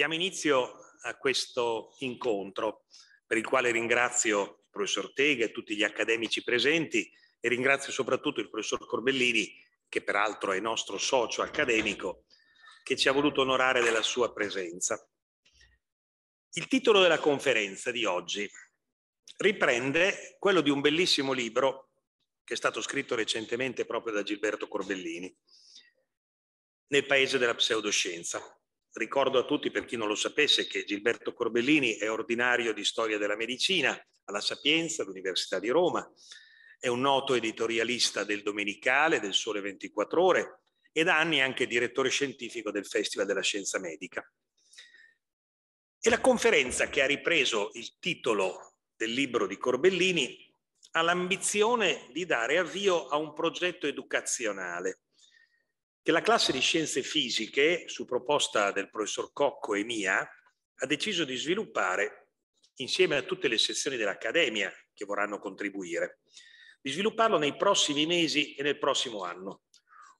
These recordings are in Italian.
Diamo inizio a questo incontro per il quale ringrazio il professor Ortega e tutti gli accademici presenti e ringrazio soprattutto il professor Corbellini che peraltro è nostro socio accademico che ci ha voluto onorare della sua presenza. Il titolo della conferenza di oggi riprende quello di un bellissimo libro che è stato scritto recentemente proprio da Gilberto Corbellini, Nel paese della pseudoscienza. Ricordo a tutti, per chi non lo sapesse, che Gilberto Corbellini è ordinario di storia della medicina alla Sapienza, all'Università di Roma, è un noto editorialista del Domenicale, del Sole 24 Ore e da anni anche direttore scientifico del Festival della Scienza Medica. E la conferenza che ha ripreso il titolo del libro di Corbellini ha l'ambizione di dare avvio a un progetto educazionale che la classe di scienze fisiche, su proposta del professor Cocco e mia, ha deciso di sviluppare, insieme a tutte le sezioni dell'Accademia che vorranno contribuire, di svilupparlo nei prossimi mesi e nel prossimo anno.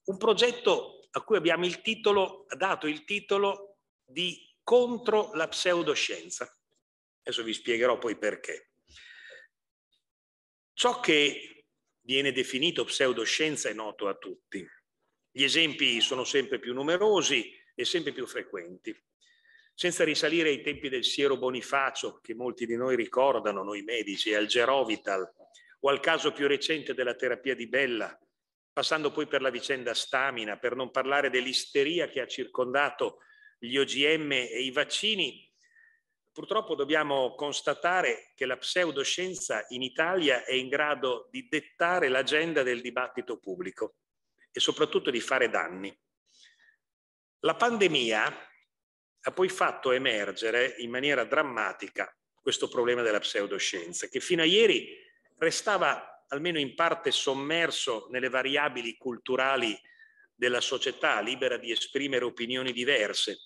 Un progetto a cui abbiamo il titolo, dato il titolo di Contro la pseudoscienza. Adesso vi spiegherò poi perché. Ciò che viene definito pseudoscienza è noto a tutti gli esempi sono sempre più numerosi e sempre più frequenti. Senza risalire ai tempi del siero Bonifacio, che molti di noi ricordano, noi medici, al Gerovital, o al caso più recente della terapia di Bella, passando poi per la vicenda stamina, per non parlare dell'isteria che ha circondato gli OGM e i vaccini, purtroppo dobbiamo constatare che la pseudoscienza in Italia è in grado di dettare l'agenda del dibattito pubblico e soprattutto di fare danni. La pandemia ha poi fatto emergere in maniera drammatica questo problema della pseudoscienza, che fino a ieri restava almeno in parte sommerso nelle variabili culturali della società, libera di esprimere opinioni diverse.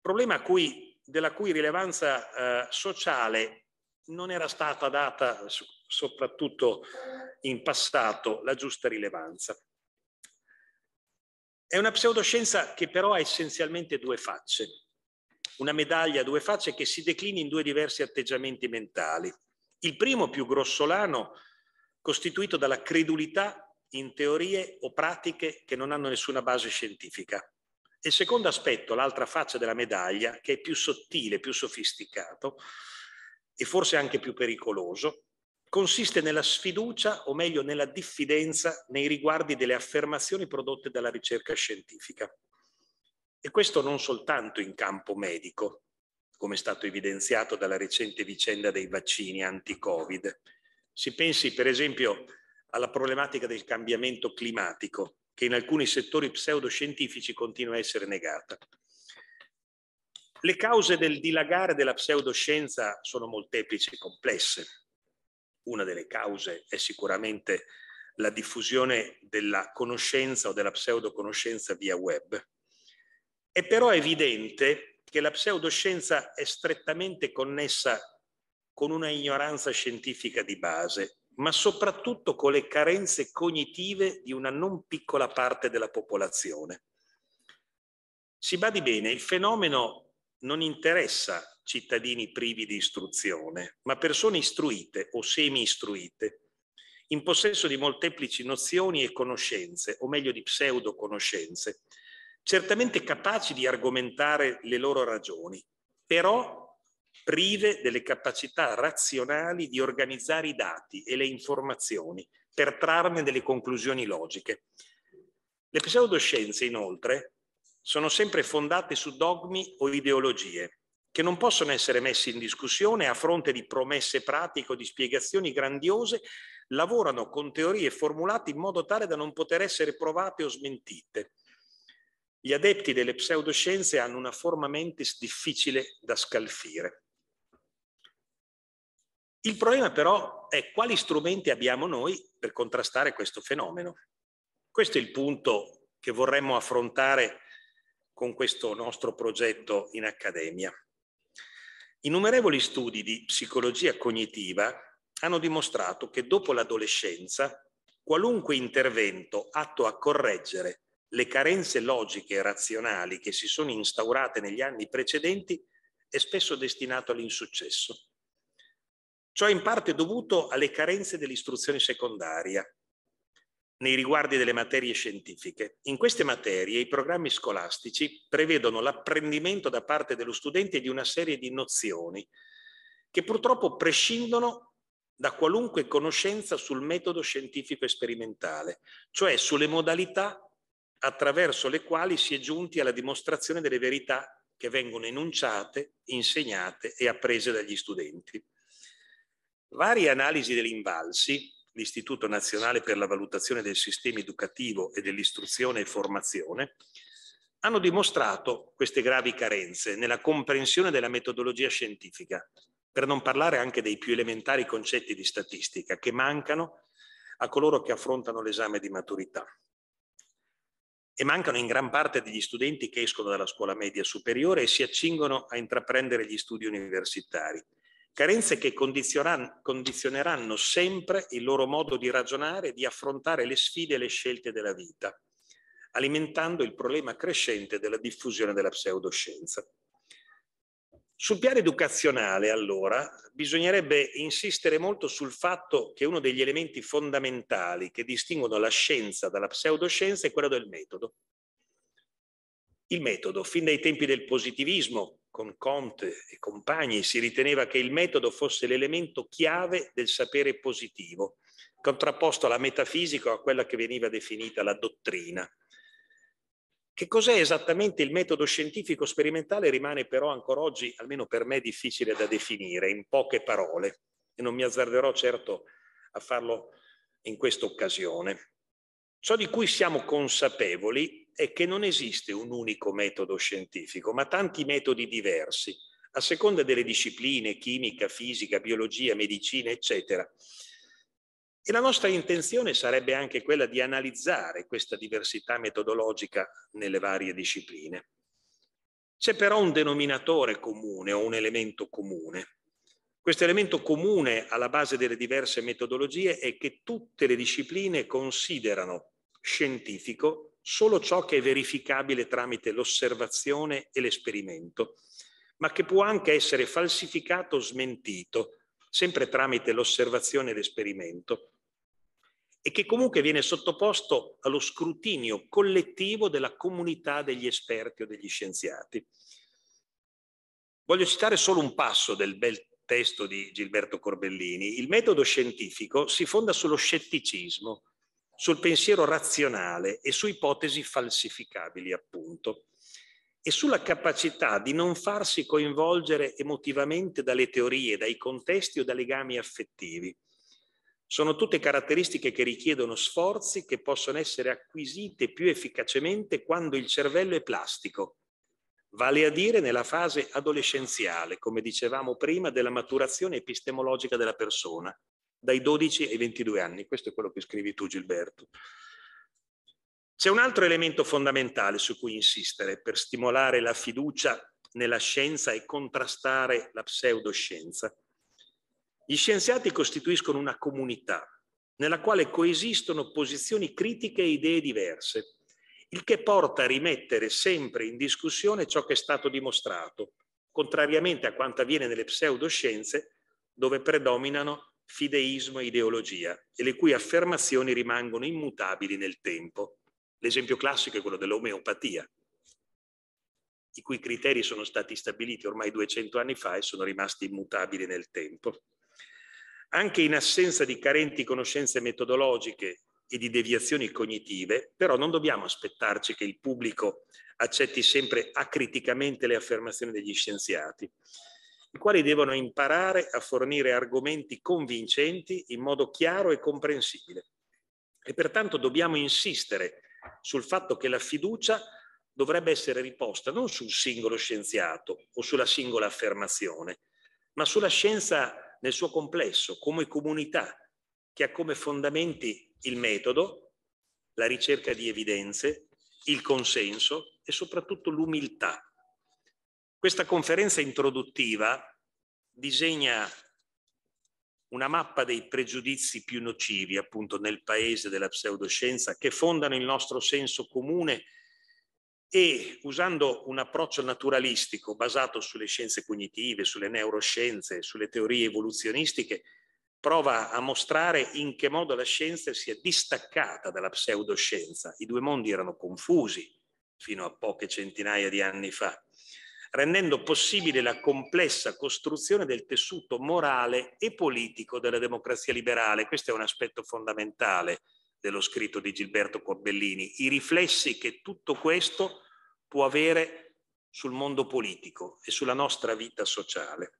Problema cui, della cui rilevanza eh, sociale non era stata data, soprattutto in passato, la giusta rilevanza. È una pseudoscienza che però ha essenzialmente due facce, una medaglia a due facce che si declina in due diversi atteggiamenti mentali. Il primo, più grossolano, costituito dalla credulità in teorie o pratiche che non hanno nessuna base scientifica. il secondo aspetto, l'altra faccia della medaglia, che è più sottile, più sofisticato, e forse anche più pericoloso, consiste nella sfiducia o meglio nella diffidenza nei riguardi delle affermazioni prodotte dalla ricerca scientifica. E questo non soltanto in campo medico, come è stato evidenziato dalla recente vicenda dei vaccini anti-Covid. Si pensi per esempio alla problematica del cambiamento climatico, che in alcuni settori pseudoscientifici continua a essere negata. Le cause del dilagare della pseudoscienza sono molteplici e complesse. Una delle cause è sicuramente la diffusione della conoscenza o della pseudoconoscenza via web. È però evidente che la pseudoscienza è strettamente connessa con una ignoranza scientifica di base, ma soprattutto con le carenze cognitive di una non piccola parte della popolazione. Si badi bene, il fenomeno non interessa cittadini privi di istruzione, ma persone istruite o semi-istruite, in possesso di molteplici nozioni e conoscenze, o meglio di pseudo-conoscenze, certamente capaci di argomentare le loro ragioni, però prive delle capacità razionali di organizzare i dati e le informazioni per trarne delle conclusioni logiche. Le pseudoscienze, inoltre, sono sempre fondate su dogmi o ideologie che non possono essere messi in discussione a fronte di promesse pratiche o di spiegazioni grandiose, lavorano con teorie formulate in modo tale da non poter essere provate o smentite. Gli adepti delle pseudoscienze hanno una forma mentis difficile da scalfire. Il problema però è quali strumenti abbiamo noi per contrastare questo fenomeno. Questo è il punto che vorremmo affrontare con questo nostro progetto in accademia. Innumerevoli studi di psicologia cognitiva hanno dimostrato che dopo l'adolescenza qualunque intervento atto a correggere le carenze logiche e razionali che si sono instaurate negli anni precedenti è spesso destinato all'insuccesso. Ciò è in parte dovuto alle carenze dell'istruzione secondaria, nei riguardi delle materie scientifiche. In queste materie i programmi scolastici prevedono l'apprendimento da parte dello studente di una serie di nozioni che purtroppo prescindono da qualunque conoscenza sul metodo scientifico sperimentale, cioè sulle modalità attraverso le quali si è giunti alla dimostrazione delle verità che vengono enunciate, insegnate e apprese dagli studenti. Varie analisi dell'invalsi l'Istituto Nazionale per la Valutazione del Sistema Educativo e dell'Istruzione e Formazione, hanno dimostrato queste gravi carenze nella comprensione della metodologia scientifica, per non parlare anche dei più elementari concetti di statistica che mancano a coloro che affrontano l'esame di maturità e mancano in gran parte degli studenti che escono dalla scuola media superiore e si accingono a intraprendere gli studi universitari carenze che condizioneranno sempre il loro modo di ragionare e di affrontare le sfide e le scelte della vita, alimentando il problema crescente della diffusione della pseudoscienza. Sul piano educazionale, allora, bisognerebbe insistere molto sul fatto che uno degli elementi fondamentali che distinguono la scienza dalla pseudoscienza è quello del metodo. Il metodo, fin dai tempi del positivismo, con Comte e compagni si riteneva che il metodo fosse l'elemento chiave del sapere positivo, contrapposto alla metafisica o a quella che veniva definita la dottrina. Che cos'è esattamente il metodo scientifico sperimentale rimane però ancora oggi, almeno per me, difficile da definire in poche parole e non mi azzarderò certo a farlo in questa occasione. Ciò di cui siamo consapevoli è che non esiste un unico metodo scientifico, ma tanti metodi diversi, a seconda delle discipline, chimica, fisica, biologia, medicina, eccetera. E la nostra intenzione sarebbe anche quella di analizzare questa diversità metodologica nelle varie discipline. C'è però un denominatore comune o un elemento comune. Questo elemento comune alla base delle diverse metodologie è che tutte le discipline considerano scientifico solo ciò che è verificabile tramite l'osservazione e l'esperimento, ma che può anche essere falsificato o smentito, sempre tramite l'osservazione e l'esperimento, e che comunque viene sottoposto allo scrutinio collettivo della comunità degli esperti o degli scienziati. Voglio citare solo un passo del bel testo di Gilberto Corbellini. Il metodo scientifico si fonda sullo scetticismo, sul pensiero razionale e su ipotesi falsificabili, appunto, e sulla capacità di non farsi coinvolgere emotivamente dalle teorie, dai contesti o da legami affettivi. Sono tutte caratteristiche che richiedono sforzi che possono essere acquisite più efficacemente quando il cervello è plastico, vale a dire nella fase adolescenziale, come dicevamo prima, della maturazione epistemologica della persona, dai 12 ai 22 anni. Questo è quello che scrivi tu, Gilberto. C'è un altro elemento fondamentale su cui insistere per stimolare la fiducia nella scienza e contrastare la pseudoscienza. Gli scienziati costituiscono una comunità nella quale coesistono posizioni critiche e idee diverse, il che porta a rimettere sempre in discussione ciò che è stato dimostrato, contrariamente a quanto avviene nelle pseudoscienze, dove predominano fideismo e ideologia e le cui affermazioni rimangono immutabili nel tempo. L'esempio classico è quello dell'omeopatia, i cui criteri sono stati stabiliti ormai 200 anni fa e sono rimasti immutabili nel tempo. Anche in assenza di carenti conoscenze metodologiche e di deviazioni cognitive, però non dobbiamo aspettarci che il pubblico accetti sempre acriticamente le affermazioni degli scienziati i quali devono imparare a fornire argomenti convincenti in modo chiaro e comprensibile. E pertanto dobbiamo insistere sul fatto che la fiducia dovrebbe essere riposta non sul singolo scienziato o sulla singola affermazione, ma sulla scienza nel suo complesso, come comunità, che ha come fondamenti il metodo, la ricerca di evidenze, il consenso e soprattutto l'umiltà questa conferenza introduttiva disegna una mappa dei pregiudizi più nocivi appunto nel paese della pseudoscienza che fondano il nostro senso comune e usando un approccio naturalistico basato sulle scienze cognitive, sulle neuroscienze, sulle teorie evoluzionistiche, prova a mostrare in che modo la scienza si è distaccata dalla pseudoscienza. I due mondi erano confusi fino a poche centinaia di anni fa rendendo possibile la complessa costruzione del tessuto morale e politico della democrazia liberale. Questo è un aspetto fondamentale dello scritto di Gilberto Corbellini, i riflessi che tutto questo può avere sul mondo politico e sulla nostra vita sociale.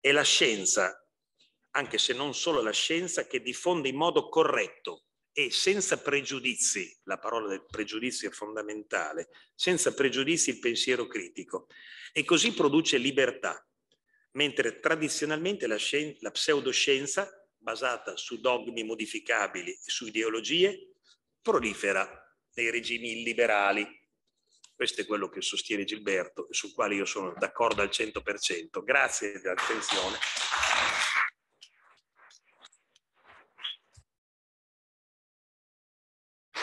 È la scienza, anche se non solo la scienza, che diffonde in modo corretto e senza pregiudizi, la parola del pregiudizio è fondamentale, senza pregiudizi il pensiero critico e così produce libertà, mentre tradizionalmente la, scien- la pseudoscienza, basata su dogmi modificabili e su ideologie, prolifera nei regimi illiberali. Questo è quello che sostiene Gilberto e sul quale io sono d'accordo al 100%. Grazie dell'attenzione.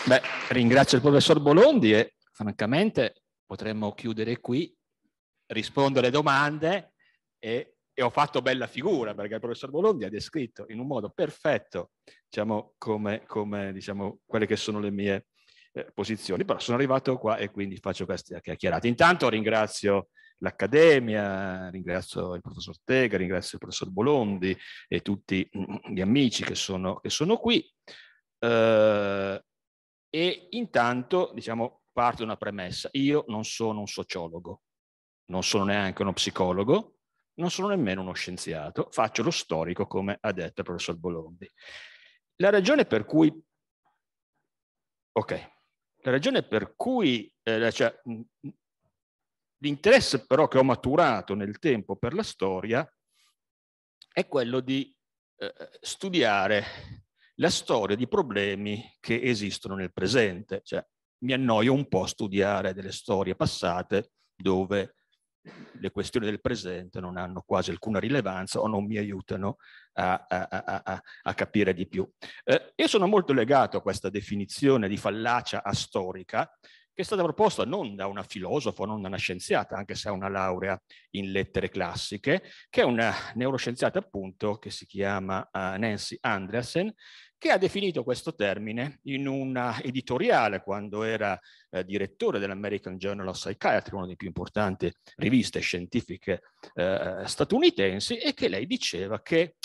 Beh, ringrazio il professor Bolondi e francamente potremmo chiudere qui, rispondo alle domande e, e, ho fatto bella figura perché il professor Bolondi ha descritto in un modo perfetto diciamo, come, come diciamo, quelle che sono le mie eh, posizioni, però sono arrivato qua e quindi faccio questa chiacchierata. Intanto ringrazio l'Accademia, ringrazio il professor Tega, ringrazio il professor Bolondi e tutti gli amici che sono, che sono qui. Eh, e intanto, diciamo, parte una premessa. Io non sono un sociologo, non sono neanche uno psicologo, non sono nemmeno uno scienziato, faccio lo storico, come ha detto il professor Bolondi. La ragione per cui... Ok, la ragione per cui... Eh, cioè, mm, mm, L'interesse però che ho maturato nel tempo per la storia è quello di eh, studiare la storia di problemi che esistono nel presente. Cioè, mi annoio un po' a studiare delle storie passate dove le questioni del presente non hanno quasi alcuna rilevanza o non mi aiutano a, a, a, a capire di più. Eh, io sono molto legato a questa definizione di fallacia astorica che è stata proposta non da una filosofa, non da una scienziata, anche se ha una laurea in lettere classiche, che è una neuroscienziata appunto che si chiama eh, Nancy Andreasen, che ha definito questo termine in un editoriale quando era eh, direttore dell'American Journal of Psychiatry, una delle più importanti riviste scientifiche eh, statunitensi, e che lei diceva che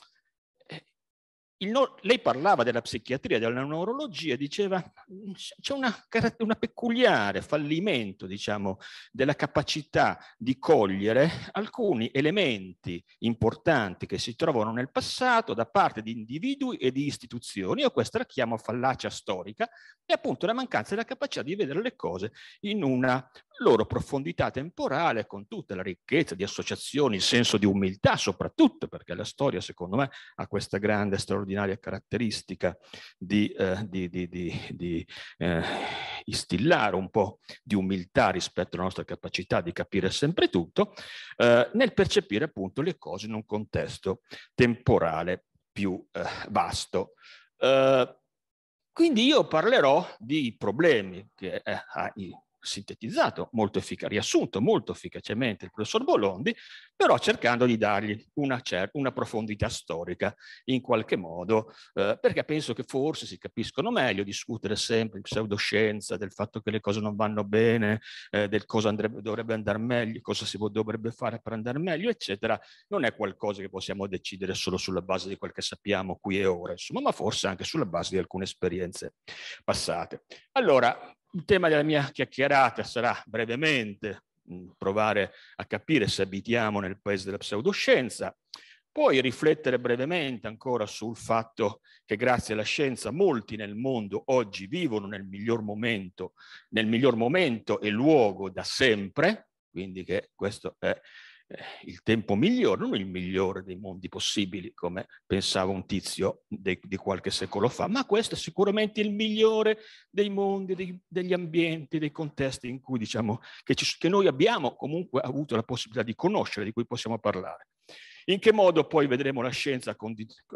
no, lei parlava della psichiatria, della neurologia, diceva mm, c'è un peculiare fallimento, diciamo, della capacità di cogliere alcuni elementi importanti che si trovano nel passato da parte di individui e di istituzioni. Io questa la chiamo fallacia storica, e appunto la mancanza della capacità di vedere le cose in una loro profondità temporale, con tutta la ricchezza di associazioni, il senso di umiltà soprattutto, perché la storia secondo me ha questa grande, straordinaria caratteristica di, eh, di, di, di eh, instillare un po' di umiltà rispetto alla nostra capacità di capire sempre tutto, eh, nel percepire appunto le cose in un contesto temporale più eh, vasto. Eh, quindi io parlerò di problemi che eh, sintetizzato, molto effic- riassunto molto efficacemente il professor Bolondi, però cercando di dargli una, cer- una profondità storica in qualche modo, eh, perché penso che forse si capiscono meglio discutere sempre di pseudoscienza, del fatto che le cose non vanno bene, eh, del cosa andrebbe, dovrebbe andare meglio, cosa si dovrebbe fare per andare meglio, eccetera, non è qualcosa che possiamo decidere solo sulla base di quel che sappiamo qui e ora, insomma, ma forse anche sulla base di alcune esperienze passate. Allora, il tema della mia chiacchierata sarà brevemente mm, provare a capire se abitiamo nel paese della pseudoscienza, poi riflettere brevemente ancora sul fatto che grazie alla scienza molti nel mondo oggi vivono nel miglior momento, nel miglior momento e luogo da sempre, quindi che questo è il tempo migliore, non il migliore dei mondi possibili, come pensava un tizio de, di qualche secolo fa, ma questo è sicuramente il migliore dei mondi, dei, degli ambienti, dei contesti in cui diciamo che, ci, che noi abbiamo comunque avuto la possibilità di conoscere, di cui possiamo parlare. In che modo poi vedremo la scienza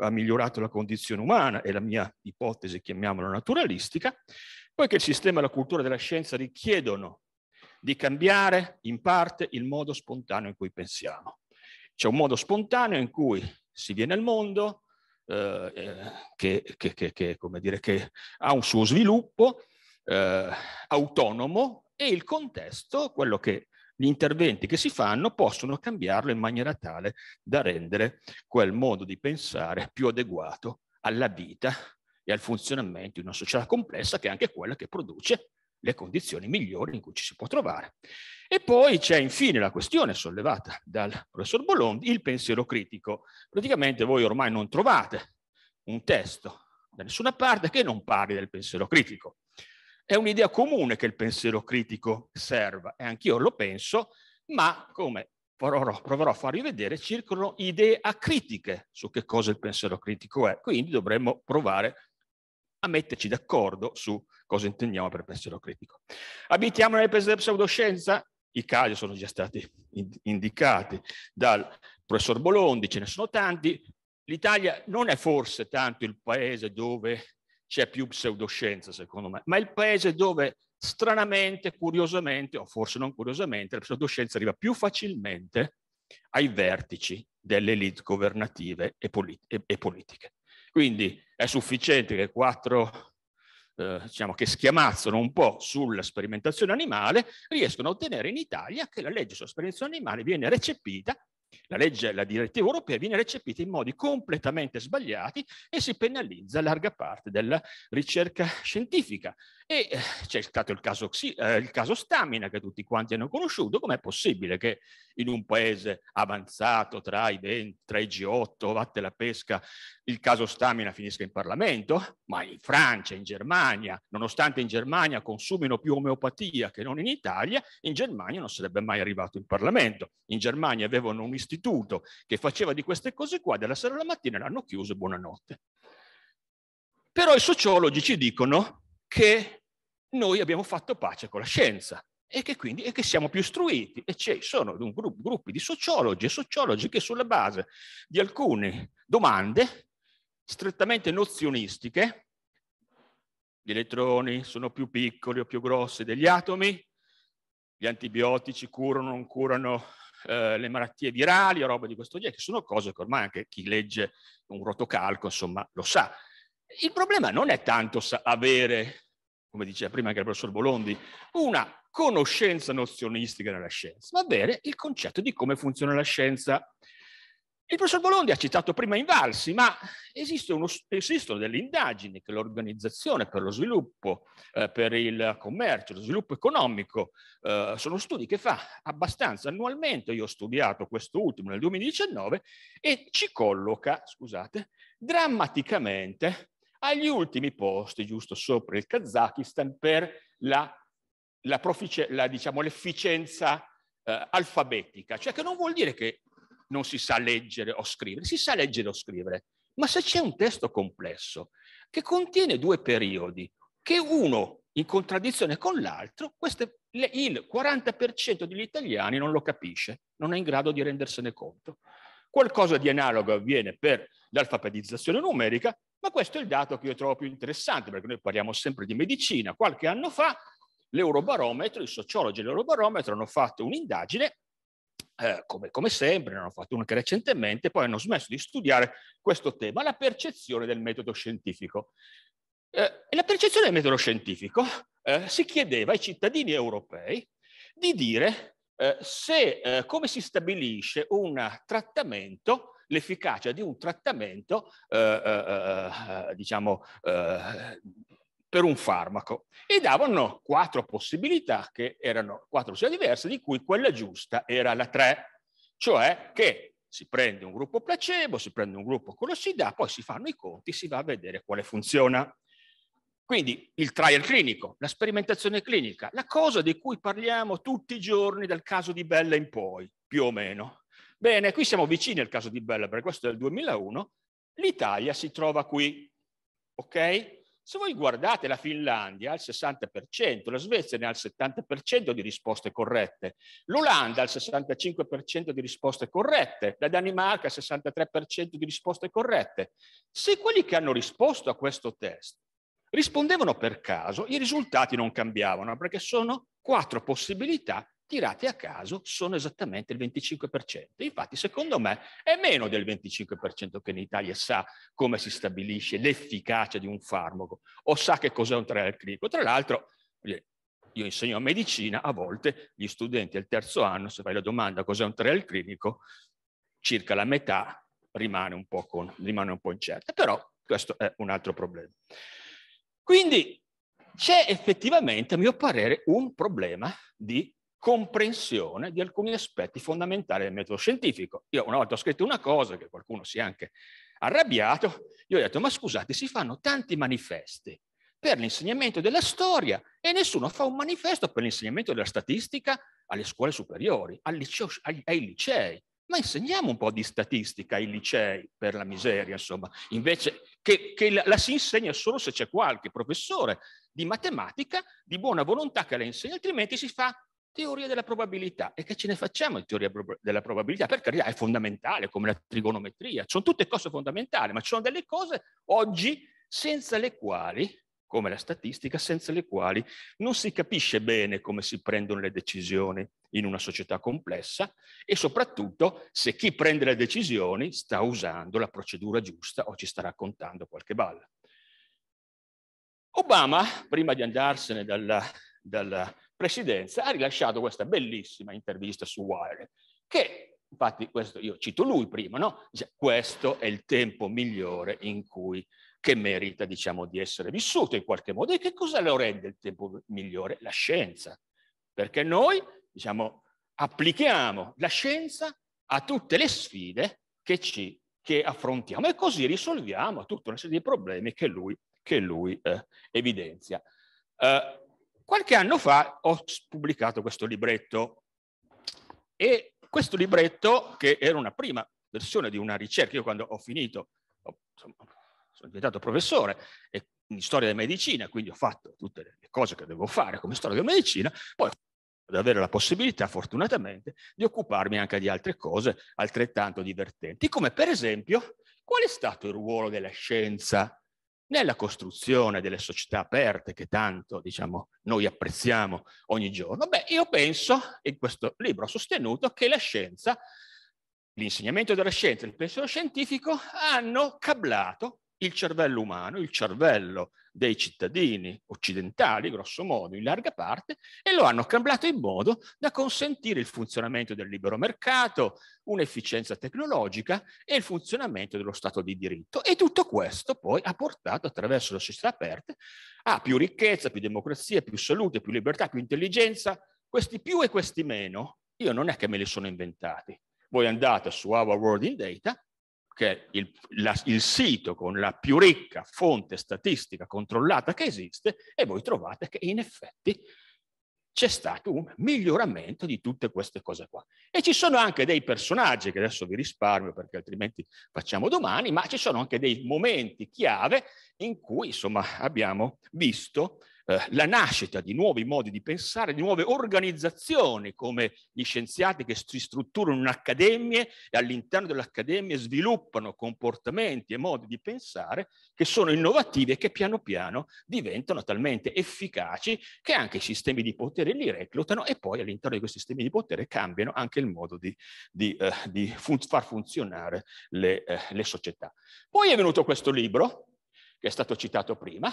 ha migliorato la condizione umana, e la mia ipotesi, chiamiamola naturalistica, poiché il sistema e la cultura della scienza richiedono di cambiare in parte il modo spontaneo in cui pensiamo. C'è un modo spontaneo in cui si viene al mondo, eh, eh, che, che, che, che, come dire, che ha un suo sviluppo eh, autonomo e il contesto, quello che gli interventi che si fanno possono cambiarlo in maniera tale da rendere quel modo di pensare più adeguato alla vita e al funzionamento di una società complessa che è anche quella che produce le condizioni migliori in cui ci si può trovare. E poi c'è infine la questione sollevata dal professor Bollondi, il pensiero critico. Praticamente voi ormai non trovate un testo da nessuna parte che non parli del pensiero critico. È un'idea comune che il pensiero critico serva, e anch'io lo penso, ma come proverò, proverò a farvi vedere, circolano idee acritiche su che cosa il pensiero critico è. Quindi dovremmo provare a metterci d'accordo su cosa intendiamo per pensiero critico. Abitiamo nel paese della pseudoscienza? I casi sono già stati indicati dal professor Bolondi, ce ne sono tanti. L'Italia non è forse tanto il paese dove c'è più pseudoscienza, secondo me, ma è il paese dove stranamente, curiosamente, o forse non curiosamente, la pseudoscienza arriva più facilmente ai vertici delle elite governative e, polit e, e politiche. Quindi è sufficiente che quattro eh, diciamo che schiamazzano un po' sulla sperimentazione animale, riescono a ottenere in Italia che la legge sulla sperimentazione animale viene recepita la legge, la direttiva europea viene recepita in modi completamente sbagliati e si penalizza larga parte della ricerca scientifica. E eh, c'è stato il caso, eh, il caso Stamina che tutti quanti hanno conosciuto. Com'è possibile che in un paese avanzato tra i, 20, tra i G8, vatte la pesca, il caso Stamina finisca in Parlamento? Ma in Francia, in Germania, nonostante in Germania consumino più omeopatia che non in Italia, in Germania non sarebbe mai arrivato in Parlamento. In Germania avevano un istituto che faceva di queste cose qua, della sera alla mattina l'hanno chiuso e buonanotte. Però i sociologi ci dicono che noi abbiamo fatto pace con la scienza e che quindi e che siamo più istruiti. E ci sono un gruppo, gruppi di sociologi e sociologi che sulla base di alcune domande strettamente nozionistiche, gli elettroni sono più piccoli o più grossi degli atomi, gli antibiotici curano o non curano eh, le malattie virali, o roba di questo genere, che sono cose che ormai anche chi legge un rotocalco, insomma, lo sa. Il problema non è tanto avere, come diceva prima anche il professor Bolondi, una conoscenza nozionistica della scienza, ma avere il concetto di come funziona la scienza. Il professor Bolondi ha citato prima Invalsi, valsi, ma esistono, esistono, delle indagini che l'Organizzazione per lo sviluppo, eh, per il commercio, lo sviluppo economico, eh, sono studi che fa abbastanza annualmente, io ho studiato questo ultimo nel 2019, e ci colloca, scusate, drammaticamente agli ultimi posti, giusto sopra il Kazakistan, per la, la, la, diciamo, l'efficienza eh, alfabetica, cioè che non vuol dire che non si sa leggere o scrivere, si sa leggere o scrivere, ma se c'è un testo complesso che contiene due periodi, che uno in contraddizione con l'altro, queste, le, il 40% degli italiani non lo capisce, non è in grado di rendersene conto. Qualcosa di analogo avviene per l'alfabetizzazione numerica, ma questo è il dato che io trovo più interessante, perché noi parliamo sempre di medicina. Qualche anno fa l'Eurobarometro, i sociologi dell'Eurobarometro hanno fatto un'indagine eh, come, come, sempre, ne hanno fatto uno anche recentemente, poi hanno smesso di studiare questo tema, la percezione del metodo scientifico. Eh, e la percezione del metodo scientifico eh, si chiedeva ai cittadini europei di dire eh, se, eh, come si stabilisce un trattamento, l'efficacia di un trattamento, eh, diciamo, per un farmaco e davano quattro possibilità che erano quattro possibilità diverse, di cui quella giusta era la 3, cioè che si prende un gruppo placebo, si prende un gruppo con poi si fanno i conti, si va a vedere quale funziona. Quindi il trial clinico, la sperimentazione clinica, la cosa di cui parliamo tutti i giorni dal caso di Bella in poi, più o meno. Bene, qui siamo vicini al caso di Bella, perché questo è del 2001, l'Italia si trova qui, ok? Se voi guardate la Finlandia al 60%, la Svezia ne ha il 70% di risposte corrette, l'Olanda al 65% di risposte corrette, la Danimarca al 63% di risposte corrette. Se quelli che hanno risposto a questo test rispondevano per caso, i risultati non cambiavano perché sono quattro possibilità tirati a caso sono esattamente il 25%. Infatti, secondo me, è meno del 25% che in Italia sa come si stabilisce l'efficacia di un farmaco o sa che cos'è un trial clinico. Tra l'altro, io insegno medicina, a volte gli studenti al terzo anno, se fai la domanda cos'è un trial clinico, circa la metà rimane un po', con, rimane un po incerta, però questo è un altro problema. Quindi c'è effettivamente, a mio parere, un problema di comprensione di alcuni aspetti fondamentali del metodo scientifico. Io una volta ho scritto una cosa che qualcuno si è anche arrabbiato, io ho detto ma scusate si fanno tanti manifesti per l'insegnamento della storia e nessuno fa un manifesto per l'insegnamento della statistica alle scuole superiori, al liceo, ai, ai licei. Ma insegniamo un po' di statistica ai licei, per la miseria, insomma, invece che, che la, la si insegna solo se c'è qualche professore di matematica di buona volontà che la insegna, altrimenti si fa teoria della probabilità. E che ce ne facciamo di teoria della probabilità? Per carità, è fondamentale, come la trigonometria. Sono tutte cose fondamentali, ma ci sono delle cose oggi senza le quali, come la statistica, senza le quali non si capisce bene come si prendono le decisioni in una società complessa e soprattutto se chi prende le decisioni sta usando la procedura giusta o ci sta raccontando qualche balla. Obama, prima di andarsene dalla, dalla presidenza, ha rilasciato questa bellissima intervista su Wired, che infatti questo, io cito lui prima, no? Dice, questo è il tempo migliore in cui che merita diciamo, di essere vissuto in qualche modo. E che cosa lo rende il tempo migliore? La scienza. Perché noi diciamo, applichiamo la scienza a tutte le sfide che, ci, che affrontiamo e così risolviamo tutta una serie di problemi che lui, che lui eh, evidenzia. Eh, Qualche anno fa ho pubblicato questo libretto e questo libretto, che era una prima versione di una ricerca, io quando ho finito, ho, insomma, sono diventato professore e, in storia della medicina, quindi ho fatto tutte le cose che dovevo fare come storia della medicina, poi ad avere la possibilità, fortunatamente, di occuparmi anche di altre cose altrettanto divertenti, come per esempio qual è stato il ruolo della scienza nella costruzione delle società aperte che tanto diciamo, noi apprezziamo ogni giorno? Beh, io penso, in questo libro ho sostenuto, che la scienza, l'insegnamento della scienza e il pensiero scientifico hanno cablato il cervello umano, il cervello dei cittadini occidentali, grosso modo, in larga parte, e lo hanno cambiato in modo da consentire il funzionamento del libero mercato, un'efficienza tecnologica e il funzionamento dello Stato di diritto. E tutto questo poi ha portato, attraverso le società aperte, a più ricchezza, più democrazia, più salute, più libertà, più intelligenza. Questi più e questi meno, io non è che me li sono inventati. Voi andate su Our World in Data che il, la, il sito con la più ricca fonte statistica controllata che esiste e voi trovate che in effetti c'è stato un miglioramento di tutte queste cose qua. E ci sono anche dei personaggi, che adesso vi risparmio perché altrimenti facciamo domani, ma ci sono anche dei momenti chiave in cui insomma abbiamo visto eh, la nascita di nuovi modi di pensare, di nuove organizzazioni come gli scienziati che si strutturano in accademie e all'interno delle accademie sviluppano comportamenti e modi di pensare che sono innovativi e che piano piano diventano talmente efficaci che anche i sistemi di potere li reclutano e poi all'interno di questi sistemi di potere cambiano anche il modo di, di, eh, di fun far funzionare le, eh, le società. Poi è venuto questo libro che è stato citato prima,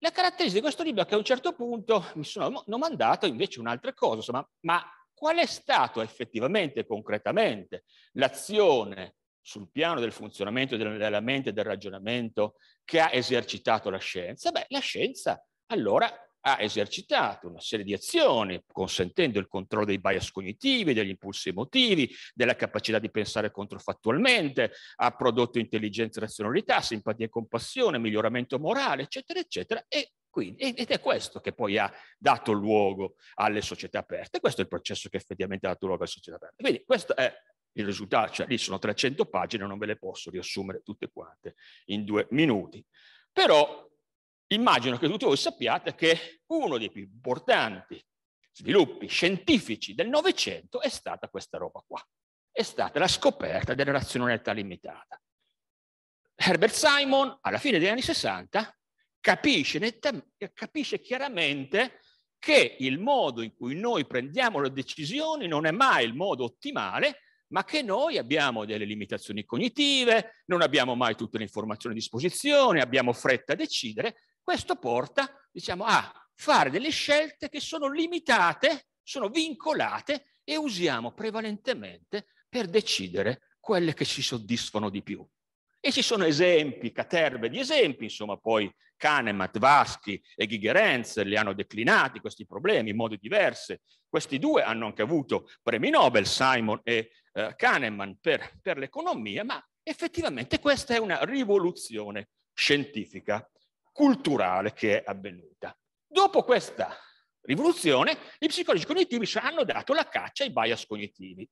la caratteristica di questo libro è che a un certo punto mi sono domandato invece un'altra cosa, insomma, ma qual è stata effettivamente, concretamente, l'azione sul piano del funzionamento della mente e del ragionamento che ha esercitato la scienza? Beh, la scienza allora ha esercitato una serie di azioni consentendo il controllo dei bias cognitivi, degli impulsi emotivi, della capacità di pensare controfattualmente, ha prodotto intelligenza e razionalità, simpatia e compassione, miglioramento morale, eccetera, eccetera. E quindi, ed è questo che poi ha dato luogo alle società aperte. Questo è il processo che effettivamente ha dato luogo alle società aperte. Quindi questo è il risultato, cioè lì sono 300 pagine, non ve le posso riassumere tutte quante in due minuti. Però immagino che tutti voi sappiate che uno dei più importanti sviluppi scientifici del Novecento è stata questa roba qua, è stata la scoperta della razionalità limitata. Herbert Simon, alla fine degli anni 60, capisce, capisce chiaramente che il modo in cui noi prendiamo le decisioni non è mai il modo ottimale, ma che noi abbiamo delle limitazioni cognitive, non abbiamo mai tutte le informazioni a disposizione, abbiamo fretta a decidere questo porta diciamo, a fare delle scelte che sono limitate, sono vincolate e usiamo prevalentemente per decidere quelle che ci soddisfano di più. E ci sono esempi, caterve di esempi, insomma, poi Kahneman, Vaschi e Gigerenz li hanno declinati questi problemi in modi diversi. Questi due hanno anche avuto premi Nobel, Simon e eh, Kahneman, per, per l'economia, ma effettivamente questa è una rivoluzione scientifica culturale che è avvenuta. Dopo questa rivoluzione, i psicologi cognitivi hanno dato la caccia ai bias cognitivi.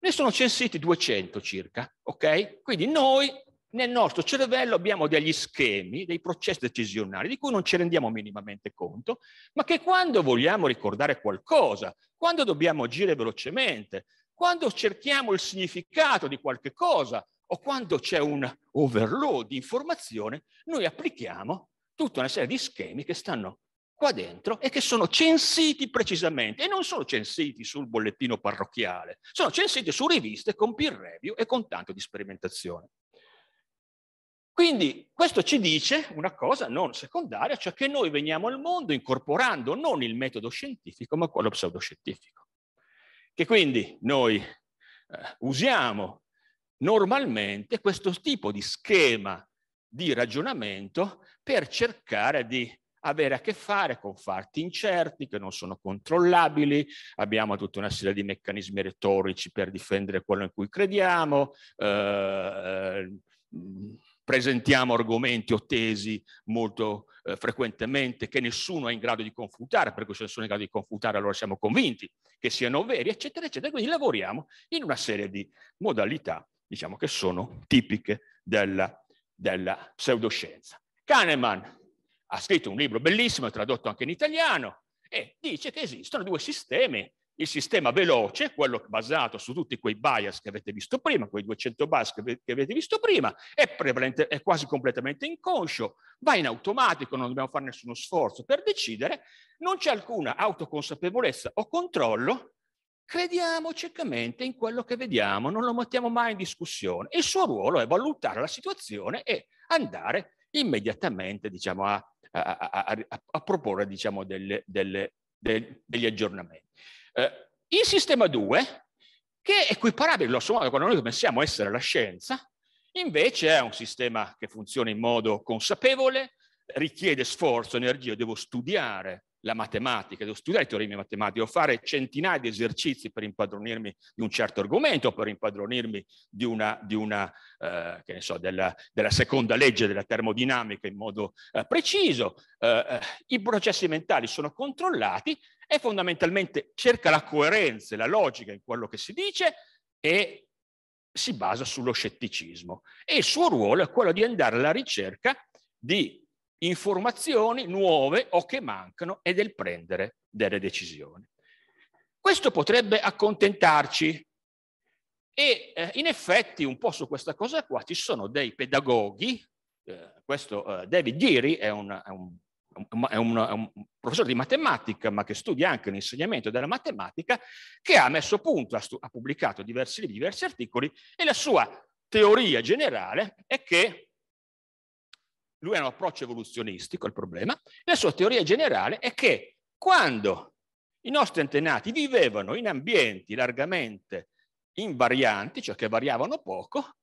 Ne sono censiti 200 circa, ok? Quindi noi nel nostro cervello abbiamo degli schemi, dei processi decisionali di cui non ci rendiamo minimamente conto, ma che quando vogliamo ricordare qualcosa, quando dobbiamo agire velocemente, quando cerchiamo il significato di qualche cosa, o quando c'è un overload di informazione, noi applichiamo tutta una serie di schemi che stanno qua dentro e che sono censiti precisamente, e non sono censiti sul bollettino parrocchiale, sono censiti su riviste con peer review e con tanto di sperimentazione. Quindi questo ci dice una cosa non secondaria, cioè che noi veniamo al mondo incorporando non il metodo scientifico, ma quello pseudoscientifico. Che quindi noi eh, usiamo normalmente questo tipo di schema di ragionamento per cercare di avere a che fare con fatti incerti che non sono controllabili, abbiamo tutta una serie di meccanismi retorici per difendere quello in cui crediamo, eh, presentiamo argomenti o tesi molto eh, frequentemente che nessuno è in grado di confutare, perché se nessuno è in grado di confutare allora siamo convinti che siano veri, eccetera, eccetera, quindi lavoriamo in una serie di modalità diciamo che sono tipiche della, della pseudoscienza. Kahneman ha scritto un libro bellissimo, tradotto anche in italiano, e dice che esistono due sistemi. Il sistema veloce, quello basato su tutti quei bias che avete visto prima, quei 200 bias che, avete visto prima, è, è, quasi completamente inconscio, va in automatico, non dobbiamo fare nessuno sforzo per decidere, non c'è alcuna autoconsapevolezza o controllo crediamo ciecamente in quello che vediamo, non lo mettiamo mai in discussione. Il suo ruolo è valutare la situazione e andare immediatamente diciamo, a, a, a, a, proporre diciamo, delle, delle, del, degli aggiornamenti. Eh, il sistema 2, che è equiparabile, lo so, a quello che noi pensiamo essere la scienza, invece è un sistema che funziona in modo consapevole, richiede sforzo, energia, devo studiare la matematica, devo studiare teoremi matematiche, devo fare centinaia di esercizi per impadronirmi di un certo argomento, per impadronirmi di una, di una eh, che ne so, della, della, seconda legge della termodinamica in modo eh, preciso. Eh, eh I processi mentali sono controllati e fondamentalmente cerca la coerenza e la logica in quello che si dice e si basa sullo scetticismo. E il suo ruolo è quello di andare alla ricerca di informazioni nuove o che mancano e del prendere delle decisioni. Questo potrebbe accontentarci e eh, in effetti un po' su questa cosa qua ci sono dei pedagoghi, eh, questo eh, David Geary è un, è un è un, è un, professore di matematica, ma che studia anche l'insegnamento della matematica, che ha messo a punto, ha, ha pubblicato diversi libri, diversi articoli, e la sua teoria generale è che lui ha un approccio evoluzionistico al problema, la sua teoria generale è che quando i nostri antenati vivevano in ambienti largamente invarianti, cioè che variavano poco,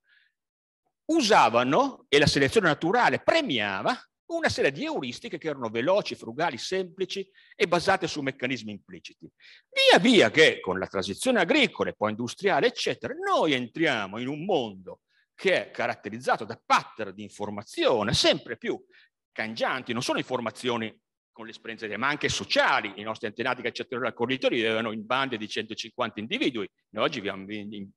usavano, e la selezione naturale premiava, una serie di euristiche che erano veloci, frugali, semplici e basate su meccanismi impliciti. Via via che con la transizione agricola e poi industriale, eccetera, noi entriamo in un mondo che è caratterizzato da pattern di informazione sempre più cangianti, non solo informazioni con l'esperienza, ma anche sociali. I nostri antenati che cacciatori raccoglitori vivevano in bande di 150 individui, noi oggi viviamo in, in,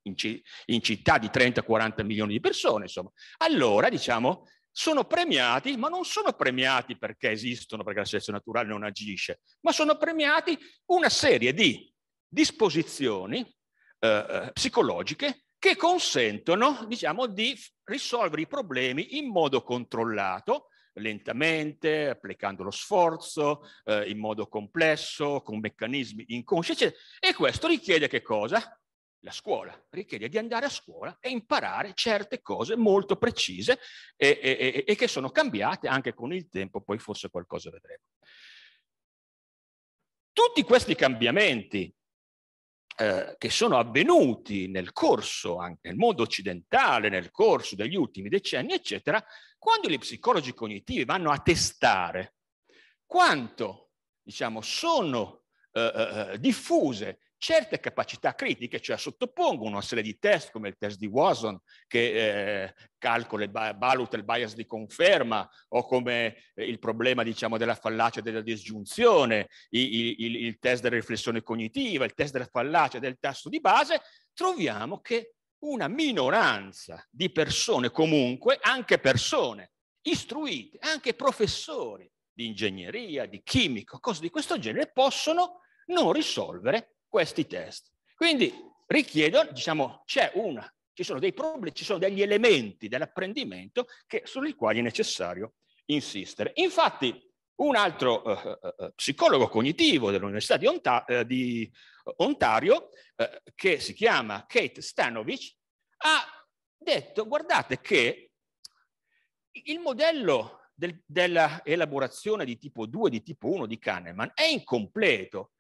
in città di 30-40 milioni di persone, insomma. Allora, diciamo, sono premiati, ma non sono premiati perché esistono, perché la selezione naturale non agisce, ma sono premiati una serie di disposizioni eh, eh psicologiche che consentono diciamo, di risolvere i problemi in modo controllato, lentamente, applicando lo sforzo, eh, in modo complesso, con meccanismi inconsci, eccetera. E questo richiede che cosa? La scuola, richiede di andare a scuola e imparare certe cose molto precise e, e, e che sono cambiate anche con il tempo, poi forse qualcosa vedremo. Tutti questi cambiamenti eh, che sono avvenuti nel corso, anche nel mondo occidentale, nel corso degli ultimi decenni, eccetera, quando gli psicologi cognitivi vanno a testare quanto, diciamo, sono eh, eh, eh diffuse certe capacità critiche, cioè sottopongo una serie di test come il test di Wason che eh, calcola e valuta il bias di conferma o come eh, il problema diciamo, della fallacia della disgiunzione, il, il, il test della riflessione cognitiva, il test della fallacia del tasso di base, troviamo che una minoranza di persone comunque, anche persone istruite, anche professori di ingegneria, di chimico, cose di questo genere, possono non risolvere questi test. Quindi richiedono, diciamo, c'è una, ci sono dei problemi, ci sono degli elementi dell'apprendimento che, sui quali è necessario insistere. Infatti, un altro eh, eh, eh psicologo cognitivo dell'Università di, Onta eh, di Ontario, eh, che si chiama Kate Stanovich, ha detto, guardate che il modello del, della di tipo 2 di tipo 1 di Kahneman è incompleto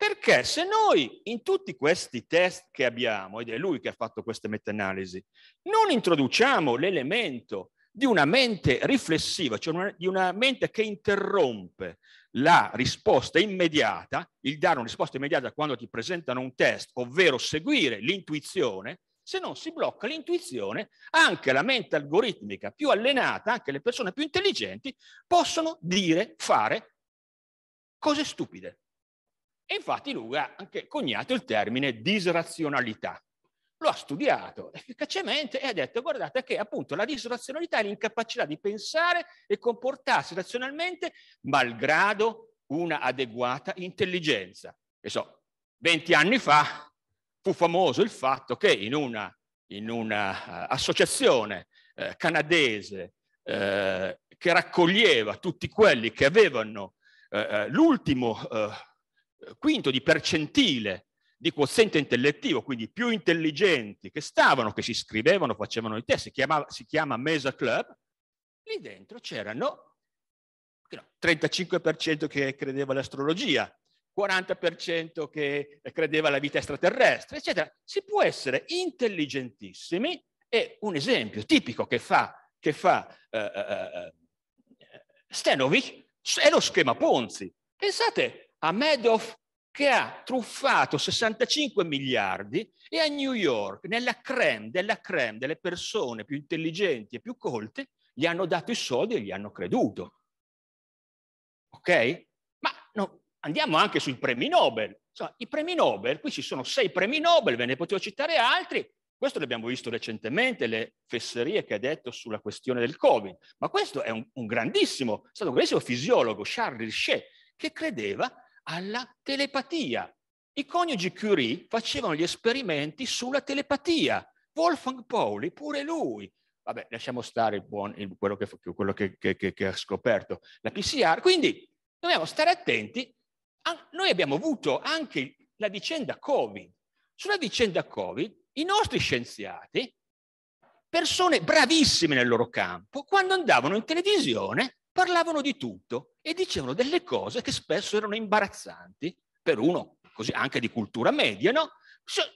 perché se noi in tutti questi test che abbiamo, ed è lui che ha fatto queste meta-analisi, non introduciamo l'elemento di una mente riflessiva, cioè una, di una mente che interrompe la risposta immediata, il dare una risposta immediata quando ti presentano un test, ovvero seguire l'intuizione, se non si blocca l'intuizione, anche la mente algoritmica più allenata, anche le persone più intelligenti, possono dire, fare cose stupide. E infatti lui ha anche coniato il termine disrazionalità. Lo ha studiato efficacemente e ha detto, guardate che appunto la disrazionalità è l'incapacità di pensare e comportarsi razionalmente malgrado una adeguata intelligenza. E so, 20 anni fa fu famoso il fatto che in una, in una eh, associazione eh, canadese eh, che raccoglieva tutti quelli che avevano eh, eh l'ultimo eh, quinto di percentile di quoziente intellettivo, quindi più intelligenti che stavano, che si scrivevano, facevano i test, si, chiamava, si chiama Mesa Club, lì dentro c'erano no, 35% che credeva all'astrologia, 40% che credeva alla vita extraterrestre, eccetera. Si può essere intelligentissimi e un esempio tipico che fa, che fa uh, uh, Stenovic è lo schema Ponzi. Pensate a Madoff che ha truffato 65 miliardi e a New York, nella creme della creme delle persone più intelligenti e più colte, gli hanno dato i soldi e gli hanno creduto. Ok? Ma no, andiamo anche sui premi Nobel. Insomma, I premi Nobel, qui ci sono sei premi Nobel, ve ne potevo citare altri. Questo l'abbiamo visto recentemente, le fesserie che ha detto sulla questione del Covid. Ma questo è un, un grandissimo, è stato un grandissimo fisiologo, Charles Richet, che credeva alla telepatia. I coniugi Curie facevano gli esperimenti sulla telepatia. Wolfgang Pauli, pure lui. Vabbè, lasciamo stare il buon, il, quello, che, quello che, che, che ha scoperto la PCR. Quindi dobbiamo stare attenti. Noi abbiamo avuto anche la vicenda Covid. Sulla vicenda Covid, i nostri scienziati, persone bravissime nel loro campo, quando andavano in televisione, parlavano di tutto e dicevano delle cose che spesso erano imbarazzanti per uno così anche di cultura media, no?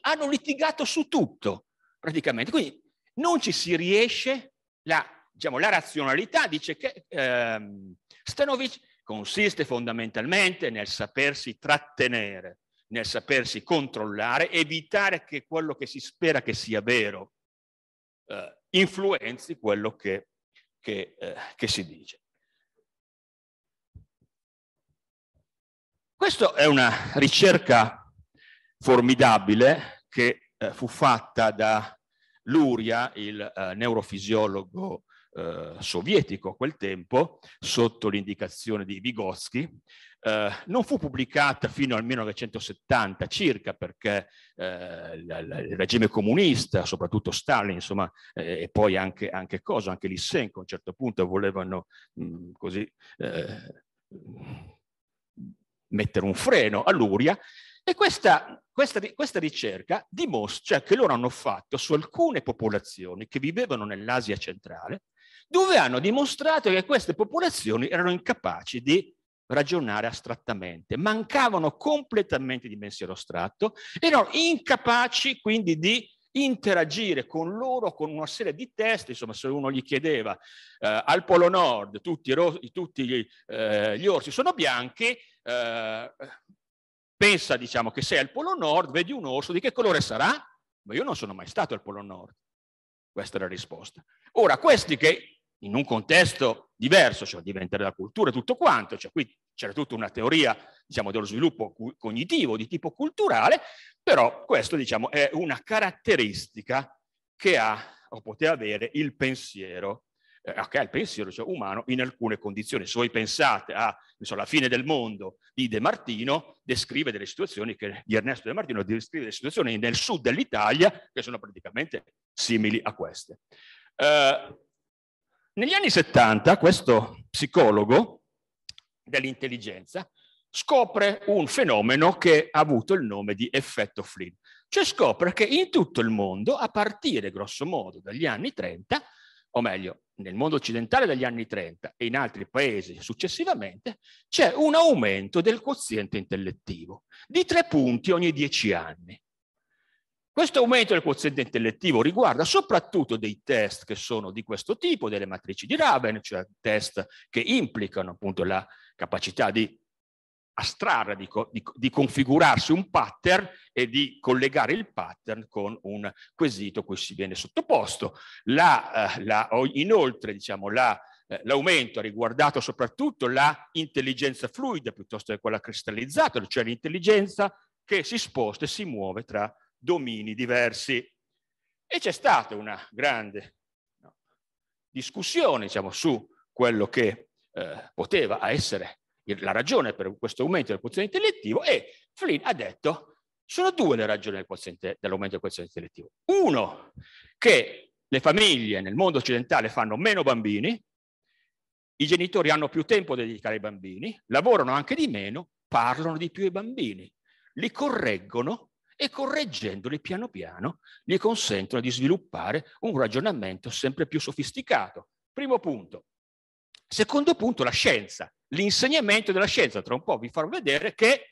Hanno litigato su tutto praticamente. Quindi non ci si riesce, la, diciamo, la razionalità dice che ehm, Stanovic consiste fondamentalmente nel sapersi trattenere, nel sapersi controllare, evitare che quello che si spera che sia vero eh, influenzi quello che, che, eh, che si dice. Questa è una ricerca formidabile che eh, fu fatta da Luria, il eh, neurofisiologo eh, sovietico a quel tempo, sotto l'indicazione di Vygotsky. Eh, non fu pubblicata fino al 1970 circa perché eh, il regime comunista, soprattutto Stalin, insomma, eh, e poi anche, anche cosa, anche Lysenko a un certo punto volevano mh, mm, così mettere un freno all'uria. E questa, questa, questa ricerca dimostra che loro hanno fatto su alcune popolazioni che vivevano nell'Asia centrale, dove hanno dimostrato che queste popolazioni erano incapaci di ragionare astrattamente, mancavano completamente di pensiero astratto, erano incapaci quindi di interagire con loro con una serie di test, insomma se uno gli chiedeva eh, al Polo Nord tutti, tutti gli, eh, gli, orsi sono bianchi, eh, pensa diciamo, che sei al Polo Nord, vedi un orso, di che colore sarà? Ma io non sono mai stato al Polo Nord. Questa è la risposta. Ora, questi che in un contesto diverso, cioè diventare la cultura e tutto quanto, cioè qui c'era tutta una teoria diciamo, dello sviluppo cognitivo di tipo culturale, però questo diciamo, è una caratteristica che ha o poteva avere il pensiero eh, che è il pensiero cioè, umano in alcune condizioni. Se voi pensate a so, fine del mondo di De Martino, descrive delle situazioni che, di Ernesto De Martino, descrive delle situazioni nel sud dell'Italia che sono praticamente simili a queste. Eh, negli anni 70 questo psicologo dell'intelligenza scopre un fenomeno che ha avuto il nome di effetto Flynn. Cioè scopre che in tutto il mondo, a partire grossomodo dagli anni 30, o meglio, nel mondo occidentale dagli anni 30 e in altri paesi successivamente, c'è un aumento del quoziente intellettivo di tre punti ogni dieci anni. Questo aumento del quoziente intellettivo riguarda soprattutto dei test che sono di questo tipo, delle matrici di Raven, cioè test che implicano appunto la capacità di astrarre, di, di, di, configurarsi un pattern e di collegare il pattern con un quesito cui si viene sottoposto. La, eh, la, inoltre, diciamo, la, eh, l'aumento ha riguardato soprattutto l'intelligenza fluida piuttosto che quella cristallizzata, cioè l'intelligenza che si sposta e si muove tra domini diversi. E c'è stata una grande discussione diciamo, su quello che eh, poteva essere la ragione per questo aumento del quoziente intellettivo e Flynn ha detto sono due le ragioni dell'aumento del quoziente intellettivo. Uno, che le famiglie nel mondo occidentale fanno meno bambini, i genitori hanno più tempo da dedicare ai bambini, lavorano anche di meno, parlano di più ai bambini, li correggono e correggendoli piano piano gli consentono di sviluppare un ragionamento sempre più sofisticato. Primo punto. Secondo punto, la scienza l'insegnamento della scienza. Tra un po' vi farò vedere che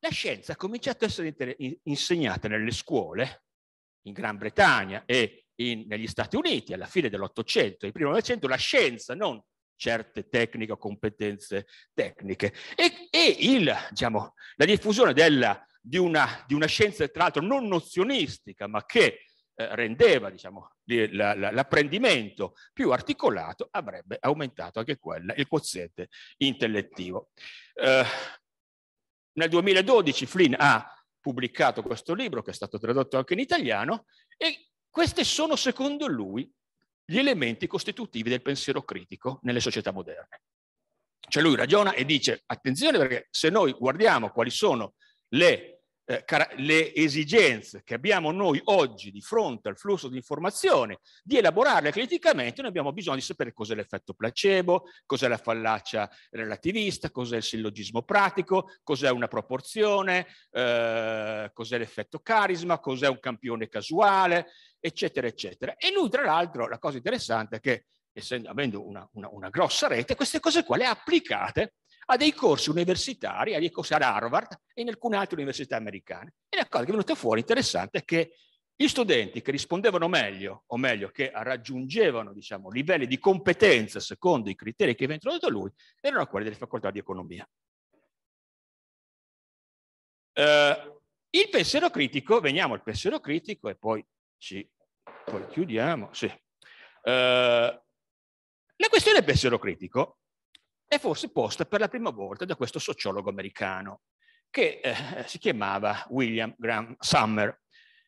la scienza ha cominciato a essere insegnata nelle scuole in Gran Bretagna e in, negli Stati Uniti alla fine dell'Ottocento il primo Novecento, la scienza, non certe tecniche o competenze tecniche. E, e il, diciamo, la diffusione della, di, una, di una scienza, tra l'altro, non nozionistica, ma che eh, rendeva diciamo, l'apprendimento più articolato, avrebbe aumentato anche quella, il quoziente intellettivo. Eh, nel 2012 Flynn ha pubblicato questo libro, che è stato tradotto anche in italiano, e questi sono, secondo lui, gli elementi costitutivi del pensiero critico nelle società moderne. Cioè lui ragiona e dice, attenzione perché se noi guardiamo quali sono le eh, le esigenze che abbiamo noi oggi di fronte al flusso di informazione, di elaborarle criticamente, noi abbiamo bisogno di sapere cos'è l'effetto placebo, cos'è la fallacia relativista, cos'è il sillogismo pratico, cos'è una proporzione, eh, cos'è l'effetto carisma, cos'è un campione casuale, eccetera, eccetera. E lui, tra l'altro, la cosa interessante è che, essendo, avendo una, una, una grossa rete, queste cose qua le ha applicate a dei corsi universitari, a dei corsi ad Harvard e in alcune altre università americane. E la cosa che è venuta fuori interessante è che gli studenti che rispondevano meglio, o meglio, che raggiungevano diciamo, livelli di competenza secondo i criteri che aveva introdotto lui, erano quelli delle facoltà di economia. Uh, il pensiero critico, veniamo al pensiero critico e poi ci poi chiudiamo. Sì. Uh, la questione del pensiero critico e forse posta per la prima volta da questo sociologo americano che eh, si chiamava William Graham Summer.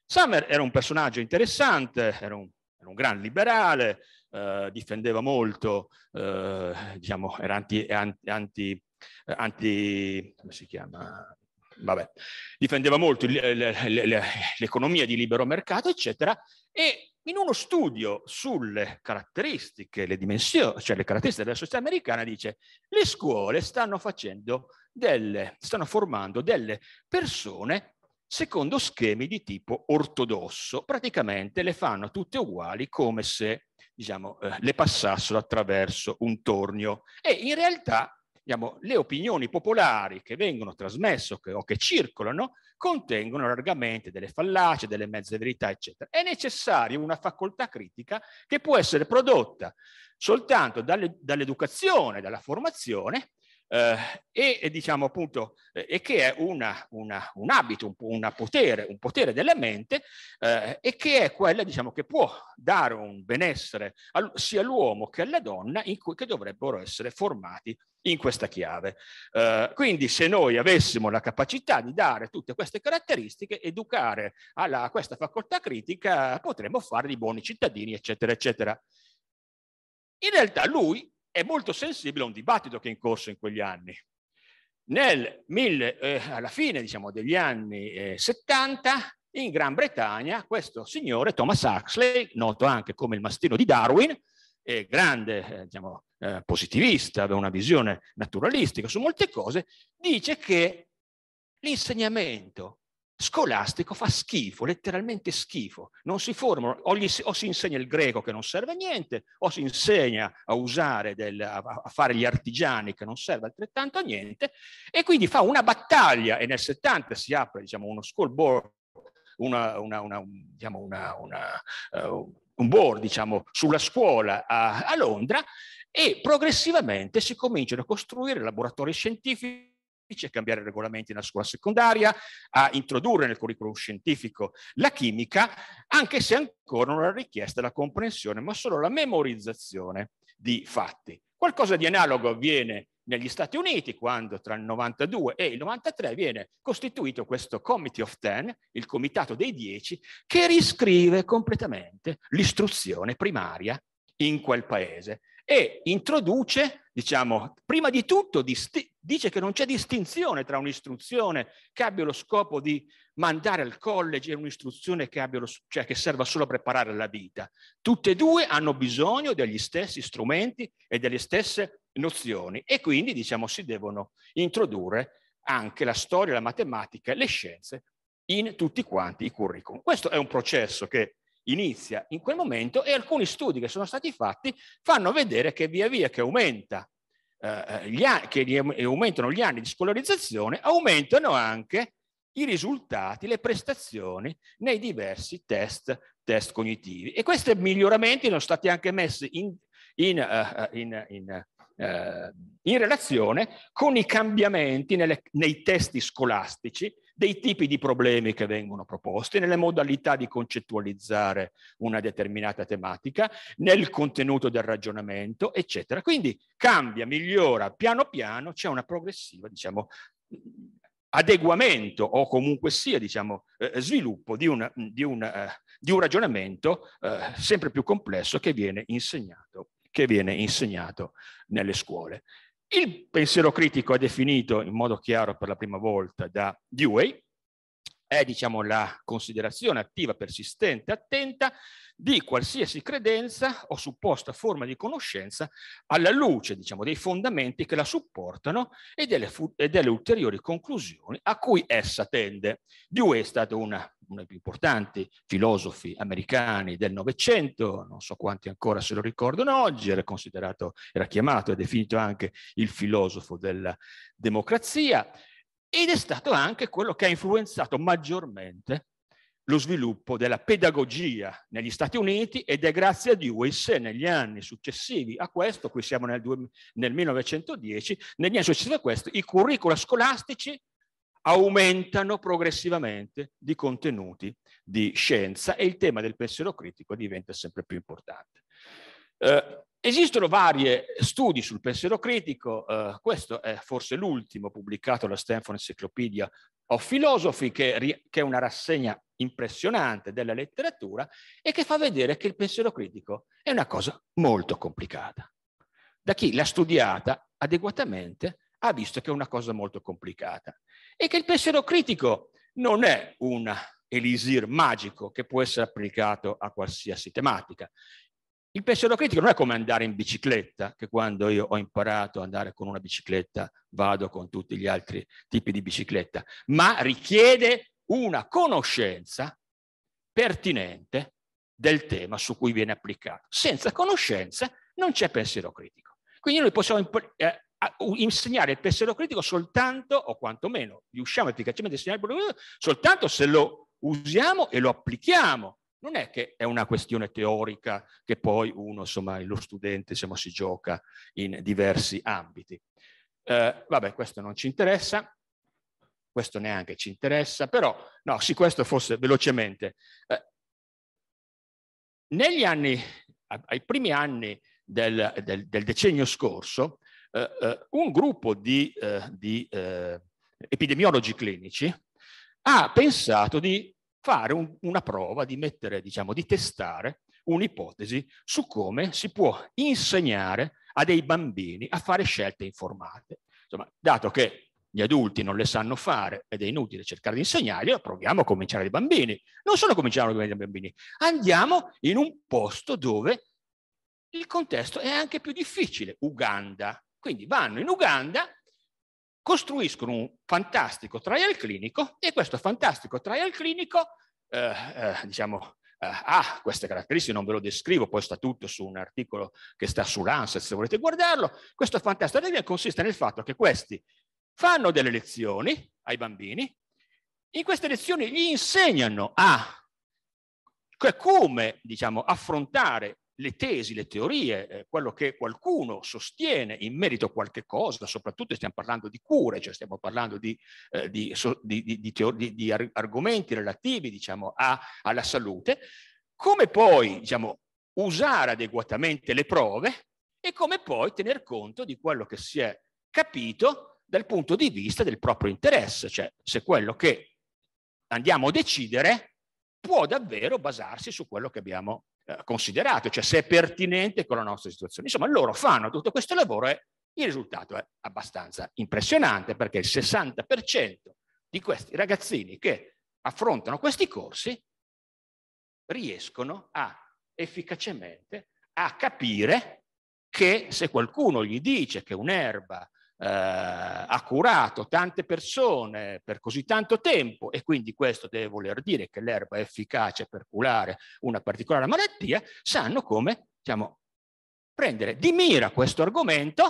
Summer era un personaggio interessante, era un, era un gran liberale, eh, difendeva molto, eh, diciamo, era anti, anti, eh, anti, come si chiama? Vabbè, difendeva molto l'economia di libero mercato, eccetera, e in uno studio sulle caratteristiche, le dimensioni, cioè le caratteristiche della società americana, dice le scuole stanno facendo delle, stanno formando delle persone secondo schemi di tipo ortodosso, praticamente le fanno tutte uguali come se diciamo, eh, le passassero attraverso un tornio e in realtà diciamo, le opinioni popolari che vengono trasmesse o che circolano contengono largamente delle fallacie, delle mezze verità, eccetera. È necessaria una facoltà critica che può essere prodotta soltanto dall'educazione, dalla formazione, eh, e, e, diciamo appunto eh, e che è una, una, un abito, un, una potere, un potere della mente eh, e che è quella diciamo che può dare un benessere al, sia all'uomo che alla donna in cui che dovrebbero essere formati in questa chiave. Eh, quindi se noi avessimo la capacità di dare tutte queste caratteristiche, educare alla, a questa facoltà critica, potremmo fare di buoni cittadini, eccetera, eccetera. In realtà lui è molto sensibile a un dibattito che è in corso in quegli anni. Nel mille, eh, alla fine diciamo, degli anni eh, 70 in Gran Bretagna questo signore Thomas Huxley, noto anche come il mastino di Darwin, eh, grande, eh, diciamo, eh, positivista, aveva una visione naturalistica su molte cose, dice che l'insegnamento scolastico fa schifo, letteralmente schifo. Non si formano, o, gli, o, si insegna il greco che non serve a niente, o si insegna a usare, del, a, a fare gli artigiani che non serve altrettanto a niente, e quindi fa una battaglia e nel 70 si apre diciamo, uno school board, una, una, una, diciamo, una uh, un board, diciamo, sulla scuola a, a Londra e progressivamente si cominciano a costruire laboratori scientifici a cambiare i regolamenti nella scuola secondaria, a introdurre nel curriculum scientifico la chimica, anche se ancora non era richiesta la comprensione, ma solo la memorizzazione di fatti. Qualcosa di analogo avviene negli Stati Uniti quando tra il 92 e il 93 viene costituito questo Committee of Ten, il Comitato dei Dieci, che riscrive completamente l'istruzione primaria in quel paese e introduce, diciamo, prima di tutto disti- dice che non c'è distinzione tra un'istruzione che abbia lo scopo di mandare al college e un'istruzione che, lo, cioè che serva solo a preparare la vita. Tutte e due hanno bisogno degli stessi strumenti e delle stesse nozioni e quindi diciamo si devono introdurre anche la storia, la matematica, le scienze in tutti quanti i curriculum. Questo è un processo che inizia in quel momento e alcuni studi che sono stati fatti fanno vedere che via via che aumenta eh, eh, gli che gli aumentano gli anni di scolarizzazione, aumentano anche i risultati, le prestazioni nei diversi test, test cognitivi. E questi miglioramenti sono stati anche messi in, in, uh, in, in uh, relazione con i cambiamenti nelle, nei testi scolastici dei tipi di problemi che vengono proposti, nelle modalità di concettualizzare una determinata tematica, nel contenuto del ragionamento, eccetera. Quindi cambia, migliora, piano piano c'è una progressiva, diciamo, adeguamento o comunque sia diciamo, eh, sviluppo di, una, di, una, eh, di, un ragionamento eh, sempre più complesso che viene, insegnato, che viene insegnato nelle scuole. Il pensiero critico è definito in modo chiaro per la prima volta da Dewey, è diciamo, la considerazione attiva, persistente, attenta di qualsiasi credenza o supposta forma di conoscenza alla luce diciamo, dei fondamenti che la supportano e delle, e delle ulteriori conclusioni a cui essa tende. Dewey è stato una uno dei più importanti filosofi americani del Novecento, non so quanti ancora se lo ricordano oggi, era considerato, era chiamato e definito anche il filosofo della democrazia, ed è stato anche quello che ha influenzato maggiormente lo sviluppo della pedagogia negli Stati Uniti ed è grazie a Dewey se negli anni successivi a questo, qui siamo nel, nel 1910, negli anni successivi a questo i curricula scolastici aumentano progressivamente di contenuti di scienza e il tema del pensiero critico diventa sempre più importante. Eh, esistono vari studi sul pensiero critico, eh, questo è forse l'ultimo pubblicato alla Stanford Encyclopedia of Philosophy, che, che è una rassegna impressionante della letteratura e che fa vedere che il pensiero critico è una cosa molto complicata. Da chi l'ha studiata adeguatamente ha visto che è una cosa molto complicata e che il pensiero critico non è un elisir magico che può essere applicato a qualsiasi tematica. Il pensiero critico non è come andare in bicicletta, che quando io ho imparato ad andare con una bicicletta vado con tutti gli altri tipi di bicicletta, ma richiede una conoscenza pertinente del tema su cui viene applicato. Senza conoscenza non c'è pensiero critico. Quindi noi possiamo eh, insegnare il pensiero critico soltanto, o quantomeno riusciamo efficacemente a insegnare il pensiero critico soltanto se lo usiamo e lo applichiamo. Non è che è una questione teorica che poi uno, insomma, lo studente insomma, si gioca in diversi ambiti. Eh, vabbè, questo non ci interessa, questo neanche ci interessa, però no, sì, questo fosse velocemente. Eh, negli anni, ai primi anni del, del, del decennio scorso, eh, eh, un gruppo di, eh, di epidemiologi clinici ha pensato di fare un, una prova, di mettere, diciamo, di testare un'ipotesi su come si può insegnare a dei bambini a fare scelte informate. Insomma, dato che gli adulti non le sanno fare ed è inutile cercare di insegnarglielo, proviamo a cominciare dai bambini. Non solo cominciamo dai bambini, andiamo in un posto dove il contesto è anche più difficile. Uganda, quindi vanno in Uganda, costruiscono un fantastico trial clinico e questo fantastico trial clinico, eh, eh, diciamo, eh, ha queste caratteristiche, non ve lo descrivo, poi sta tutto su un articolo che sta su Lancet se volete guardarlo, questo fantastico trial consiste nel fatto che questi fanno delle lezioni ai bambini, in queste lezioni gli insegnano a come diciamo, affrontare le tesi, le teorie, eh, quello che qualcuno sostiene in merito a qualche cosa, soprattutto stiamo parlando di cure, cioè stiamo parlando di, eh, di, so, di, di argomenti relativi diciamo, a, alla salute, come poi diciamo, usare adeguatamente le prove e come poi tener conto di quello che si è capito dal punto di vista del proprio interesse, cioè se quello che andiamo a decidere può davvero basarsi su quello che abbiamo eh, considerato, cioè se è pertinente con la nostra situazione. Insomma, loro fanno tutto questo lavoro e il risultato è abbastanza impressionante perché il 60% di questi ragazzini che affrontano questi corsi riescono a efficacemente a capire che se qualcuno gli dice che un'erba eh, ha curato tante persone per così tanto tempo e quindi questo deve voler dire che l'erba è efficace per curare una particolare malattia, sanno come diciamo, prendere di mira questo argomento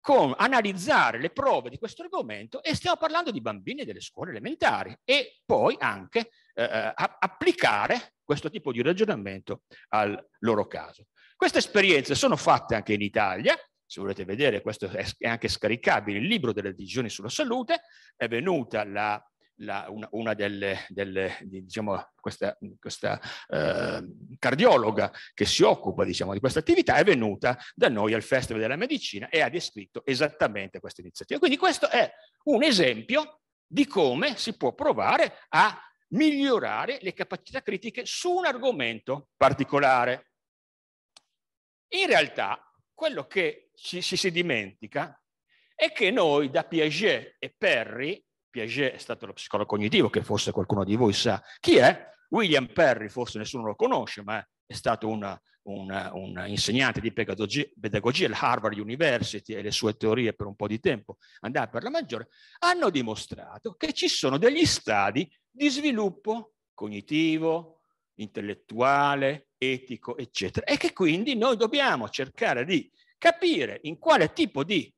con analizzare le prove di questo argomento e stiamo parlando di bambini delle scuole elementari e poi anche eh, eh applicare questo tipo di ragionamento al loro caso. Queste esperienze sono fatte anche in Italia, se volete vedere, questo è anche scaricabile, il libro delle decisioni sulla salute, è venuta la, la, una, una, delle, delle diciamo, questa, questa eh, cardiologa che si occupa diciamo, di questa attività, è venuta da noi al Festival della Medicina e ha descritto esattamente questa iniziativa. Quindi questo è un esempio di come si può provare a migliorare le capacità critiche su un argomento particolare. In realtà quello che ci, ci si dimentica è che noi da Piaget e Perry, Piaget è stato lo psicologo cognitivo, che forse qualcuno di voi sa chi è, William Perry forse nessuno lo conosce, ma è stato una, una, un insegnante di pedagogia, pedagogia all'Harvard University e le sue teorie per un po' di tempo andava per la maggiore, hanno dimostrato che ci sono degli stadi di sviluppo cognitivo, intellettuale, etico, eccetera, e che quindi noi dobbiamo cercare di capire in quale tipo di,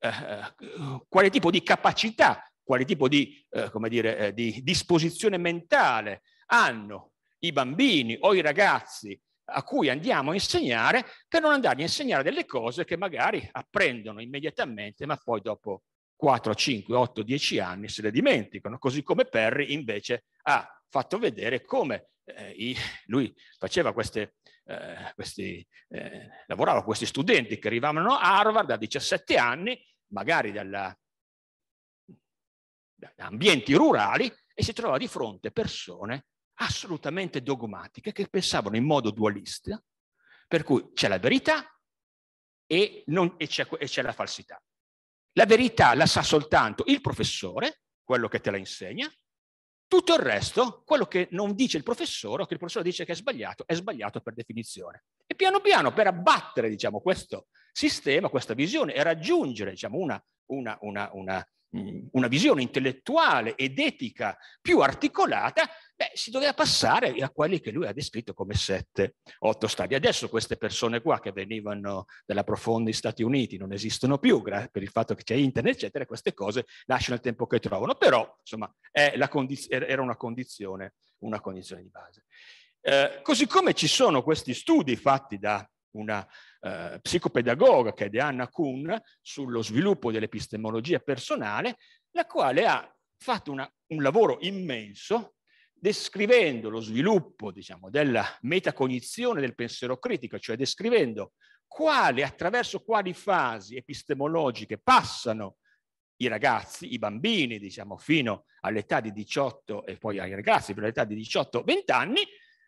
eh, eh, quale tipo di capacità, quale tipo di, eh, come dire, eh, di disposizione mentale hanno i bambini o i ragazzi a cui andiamo a insegnare per non andargli a insegnare delle cose che magari apprendono immediatamente ma poi dopo 4, 5, 8, 10 anni se le dimenticano, così come Perry invece ha fatto vedere come eh, lui faceva queste, eh, questi, eh, lavorava con questi studenti che arrivavano a Harvard a 17 anni, magari dalla, da ambienti rurali, e si trovava di fronte persone assolutamente dogmatiche che pensavano in modo dualista, per cui c'è la verità e, e c'è la falsità. La verità la sa soltanto il professore, quello che te la insegna, tutto il resto, quello che non dice il professore o che il professore dice che è sbagliato, è sbagliato per definizione. E piano piano per abbattere diciamo, questo sistema, questa visione e raggiungere diciamo, una, una, una, una, mm, visione intellettuale ed etica più articolata, Beh, si doveva passare a quelli che lui ha descritto come sette, otto stadi. Adesso queste persone qua che venivano dalla profonda Stati Uniti non esistono più per il fatto che c'è internet, eccetera, queste cose lasciano il tempo che trovano, però insomma condiz- er-, era una condizione, una condizione di base. Eh, così come ci sono questi studi fatti da una eh, psicopedagoga che è Deanna Kuhn sullo sviluppo dell'epistemologia personale, la quale ha fatto una, un lavoro immenso descrivendo lo sviluppo diciamo, della metacognizione del pensiero critico, cioè descrivendo quale, attraverso quali fasi epistemologiche passano i ragazzi, i bambini, diciamo, fino all'età di 18 e poi ai ragazzi fino all'età di 18-20 anni,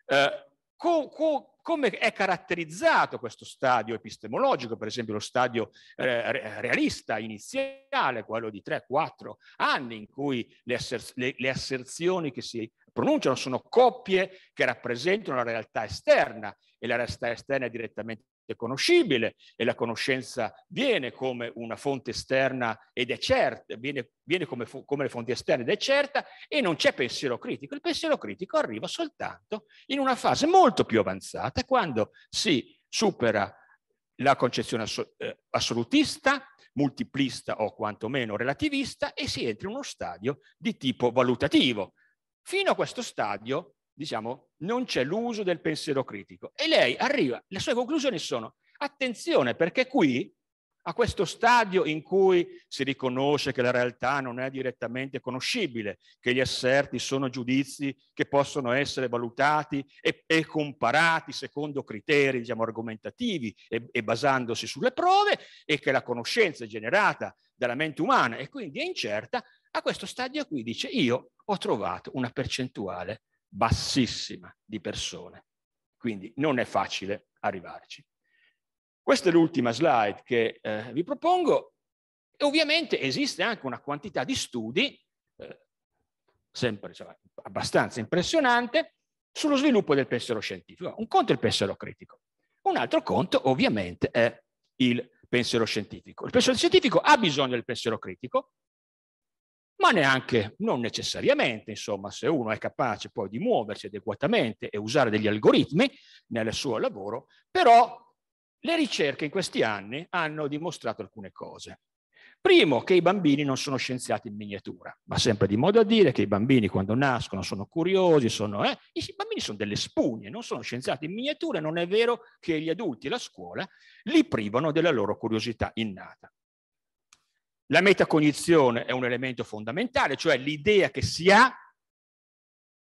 eh, co co come è caratterizzato questo stadio epistemologico, per esempio lo stadio eh, realista iniziale, quello di 3-4 anni in cui le, asser le, le asserzioni che si pronunciano sono coppie che rappresentano la realtà esterna e la realtà esterna è direttamente conoscibile e la conoscenza viene come una fonte esterna ed è certa, viene, viene come, come le fonti esterne ed è certa e non c'è pensiero critico. Il pensiero critico arriva soltanto in una fase molto più avanzata quando si supera la concezione eh, assolutista, multiplista o quantomeno relativista e si entra in uno stadio di tipo valutativo, Fino a questo stadio, diciamo, non c'è l'uso del pensiero critico. E lei arriva, le sue conclusioni sono, attenzione perché qui, a questo stadio in cui si riconosce che la realtà non è direttamente conoscibile, che gli asserti sono giudizi che possono essere valutati e, e comparati secondo criteri diciamo, argomentativi e, e basandosi sulle prove e che la conoscenza è generata dalla mente umana e quindi è incerta, a questo stadio qui dice io ho trovato una percentuale bassissima di persone, quindi non è facile arrivarci. Questa è l'ultima slide che eh, vi propongo e ovviamente esiste anche una quantità di studi, eh, sempre cioè, abbastanza impressionante, sullo sviluppo del pensiero scientifico. Un conto è il pensiero critico, un altro conto ovviamente è il pensiero scientifico. Il pensiero scientifico ha bisogno del pensiero critico ma neanche, non necessariamente, insomma, se uno è capace poi di muoversi adeguatamente e usare degli algoritmi nel suo lavoro, però le ricerche in questi anni hanno dimostrato alcune cose. Primo, che i bambini non sono scienziati in miniatura, ma sempre di modo a dire che i bambini quando nascono sono curiosi, sono, eh, i bambini sono delle spugne, non sono scienziati in miniatura, non è vero che gli adulti e la scuola li privano della loro curiosità innata. La metacognizione è un elemento fondamentale, cioè l'idea che si ha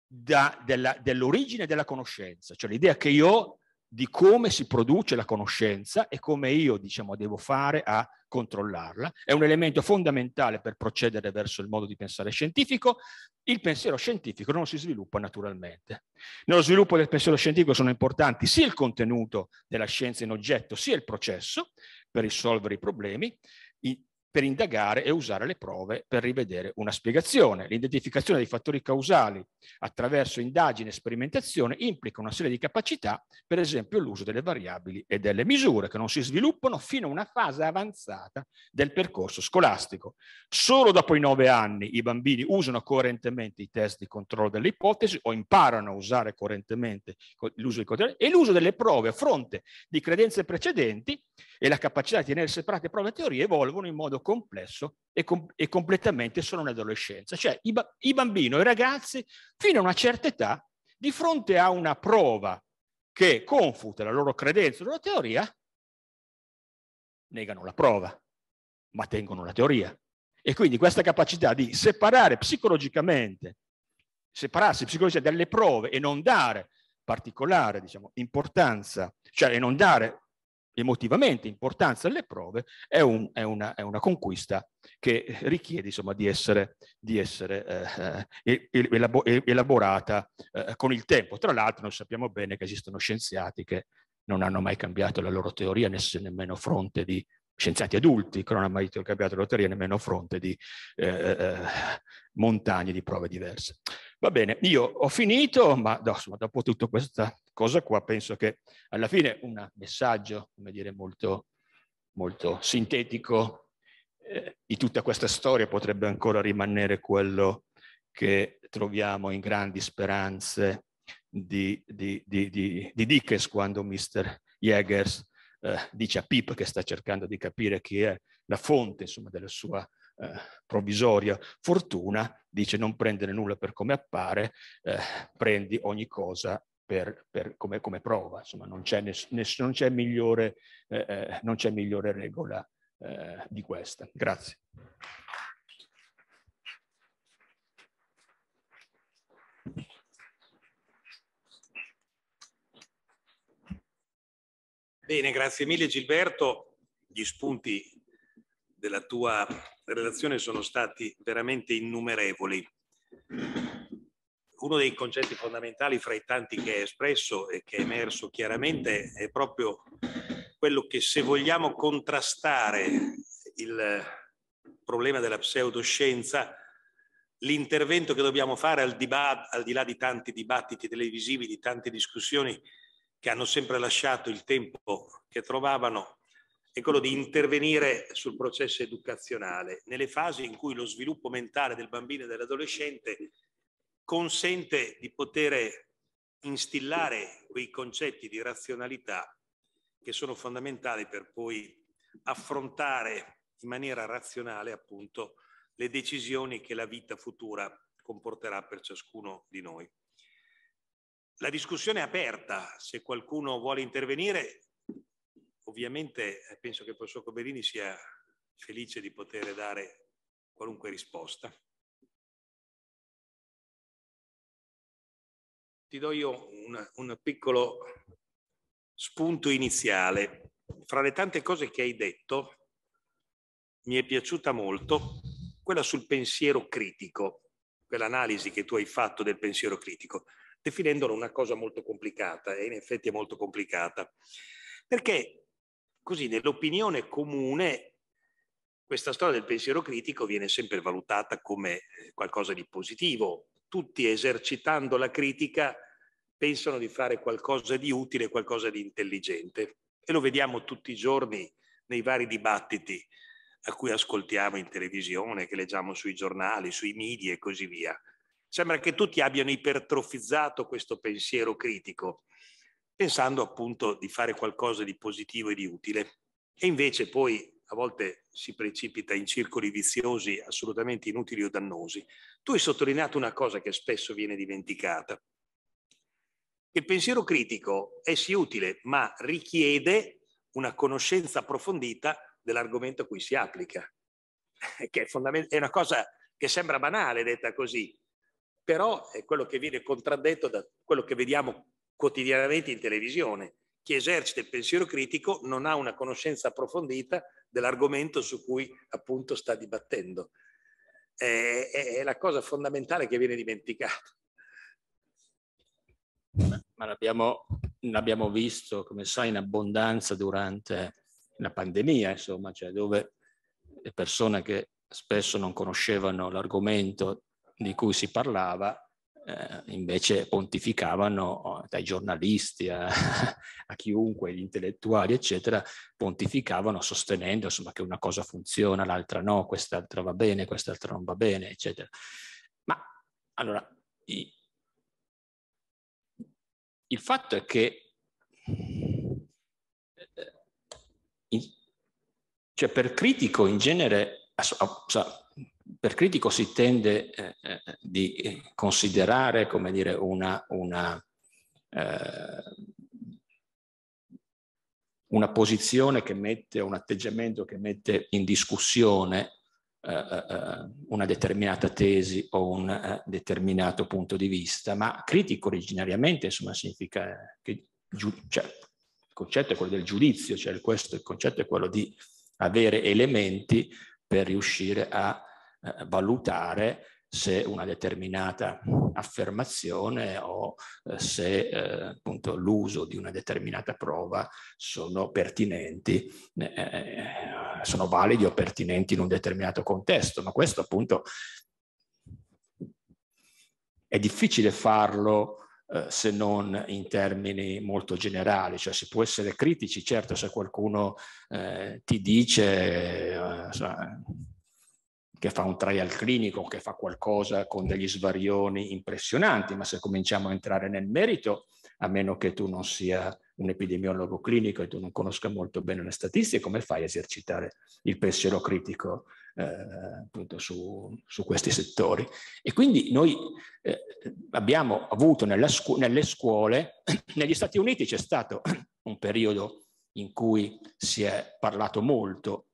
dell'origine della conoscenza, cioè l'idea che io ho di come si produce la conoscenza e come io diciamo, devo fare a controllarla. È un elemento fondamentale per procedere verso il modo di pensare scientifico. Il pensiero scientifico non si sviluppa naturalmente. Nello sviluppo del pensiero scientifico sono importanti sia il contenuto della scienza in oggetto, sia il processo per risolvere i problemi per indagare e usare le prove per rivedere una spiegazione. L'identificazione dei fattori causali attraverso indagine e sperimentazione implica una serie di capacità, per esempio l'uso delle variabili e delle misure che non si sviluppano fino a una fase avanzata del percorso scolastico. Solo dopo i nove anni i bambini usano coerentemente i test di controllo delle ipotesi o imparano a usare coerentemente l'uso dei controllo e l'uso delle prove a fronte di credenze precedenti e la capacità di tenere separate prove e teorie evolvono in modo livello complesso e, com e completamente solo un'adolescenza. Cioè i, ba i bambini o i ragazzi fino a una certa età, di fronte a una prova che confuta la loro credenza, la loro teoria, negano la prova, ma tengono la teoria. E quindi questa capacità di separare psicologicamente, separarsi psicologicamente dalle prove e non dare particolare diciamo, importanza, cioè e non dare emotivamente importanza alle prove è, un, è, una, è una, conquista che richiede insomma, di essere, di essere eh, eh elaborata eh, con il tempo. Tra l'altro noi sappiamo bene che esistono scienziati che non hanno mai cambiato la loro teoria, nemmeno fronte di scienziati adulti che non hanno mai cambiato la loro teoria, nemmeno fronte di eh, eh, eh montagne di prove diverse. Va bene, io ho finito, ma no, insomma, dopo tutto questa cosa qua penso che alla fine un messaggio, come dire, molto, molto sintetico eh, di tutta questa storia potrebbe ancora rimanere quello che troviamo in grandi speranze di, di, di, di Dickens quando Mr. Jaggers eh, dice a Pip che sta cercando di capire chi è la fonte insomma, della sua eh, provvisoria fortuna, dice non prendere nulla per come appare, eh, prendi ogni cosa per, per, come, come, prova, insomma non c'è, migliore, eh, eh migliore, regola eh, di questa. Grazie. Bene, grazie mille Gilberto. Gli spunti della tua relazione sono stati veramente innumerevoli uno dei concetti fondamentali fra i tanti che è espresso e che è emerso chiaramente è proprio quello che se vogliamo contrastare il problema della pseudoscienza, l'intervento che dobbiamo fare al, al, di là di tanti dibattiti televisivi, di tante discussioni che hanno sempre lasciato il tempo che trovavano, è quello di intervenire sul processo educazionale, nelle fasi in cui lo sviluppo mentale del bambino e dell'adolescente consente di poter instillare quei concetti di razionalità che sono fondamentali per poi affrontare in maniera razionale appunto le decisioni che la vita futura comporterà per ciascuno di noi. La discussione è aperta, se qualcuno vuole intervenire, ovviamente eh, penso che il professor Coberini sia felice di poter dare qualunque risposta. ti do io una, un piccolo spunto iniziale. Fra le tante cose che hai detto, mi è piaciuta molto quella sul pensiero critico, quell'analisi che tu hai fatto del pensiero critico, definendolo una cosa molto complicata, e in effetti è molto complicata, perché così nell'opinione comune questa storia del pensiero critico viene sempre valutata come eh, qualcosa di positivo, tutti esercitando la critica pensano di fare qualcosa di utile, qualcosa di intelligente. E lo vediamo tutti i giorni nei vari dibattiti a cui ascoltiamo in televisione, che leggiamo sui giornali, sui media e così via. Sembra che tutti abbiano ipertrofizzato questo pensiero critico, pensando appunto di fare qualcosa di positivo e di utile. E invece poi a volte si precipita in circoli viziosi assolutamente inutili o dannosi. Tu hai sottolineato una cosa che spesso viene dimenticata. Il pensiero critico è sì utile, ma richiede una conoscenza approfondita dell'argomento a cui si applica, che è, fondament- è una cosa che sembra banale detta così, però è quello che viene contraddetto da quello che vediamo quotidianamente in televisione. Chi esercita il pensiero critico non ha una conoscenza approfondita dell'argomento su cui appunto sta dibattendo. È, è, è la cosa fondamentale che viene dimenticata. Ma l'abbiamo, l'abbiamo visto, come sai, in abbondanza durante la pandemia, insomma, cioè dove le persone che spesso non conoscevano l'argomento di cui si parlava eh, invece pontificavano oh, dai giornalisti a, a, chiunque, gli intellettuali, eccetera, pontificavano sostenendo insomma, che una cosa funziona, l'altra no, quest'altra va bene, quest'altra non va bene, eccetera. Ma allora, i, il fatto è che eh, cioè per critico in genere, per critico si tende eh, eh di eh, considerare come dire, una, una, eh, una, posizione che mette, un atteggiamento che mette in discussione eh, una determinata tesi o un determinato punto di vista, ma critico originariamente insomma, significa che cioè, il concetto è quello del giudizio, cioè questo, il concetto è quello di avere elementi per riuscire a eh, valutare se una determinata affermazione o eh, se eh, appunto l'uso di una determinata prova sono pertinenti, eh, eh, sono validi o pertinenti in un determinato contesto, ma questo appunto è difficile farlo se non in termini molto generali, cioè si può essere critici, certo se qualcuno eh, ti dice eh, che fa un trial clinico, che fa qualcosa con degli svarioni impressionanti, ma se cominciamo a entrare nel merito, a meno che tu non sia un epidemiologo clinico e tu non conosca molto bene le statistiche, come fai a esercitare il pensiero critico eh, appunto su, su, questi settori? E quindi noi eh, abbiamo avuto scu- nelle scuole, negli Stati Uniti c'è stato un periodo in cui si è parlato molto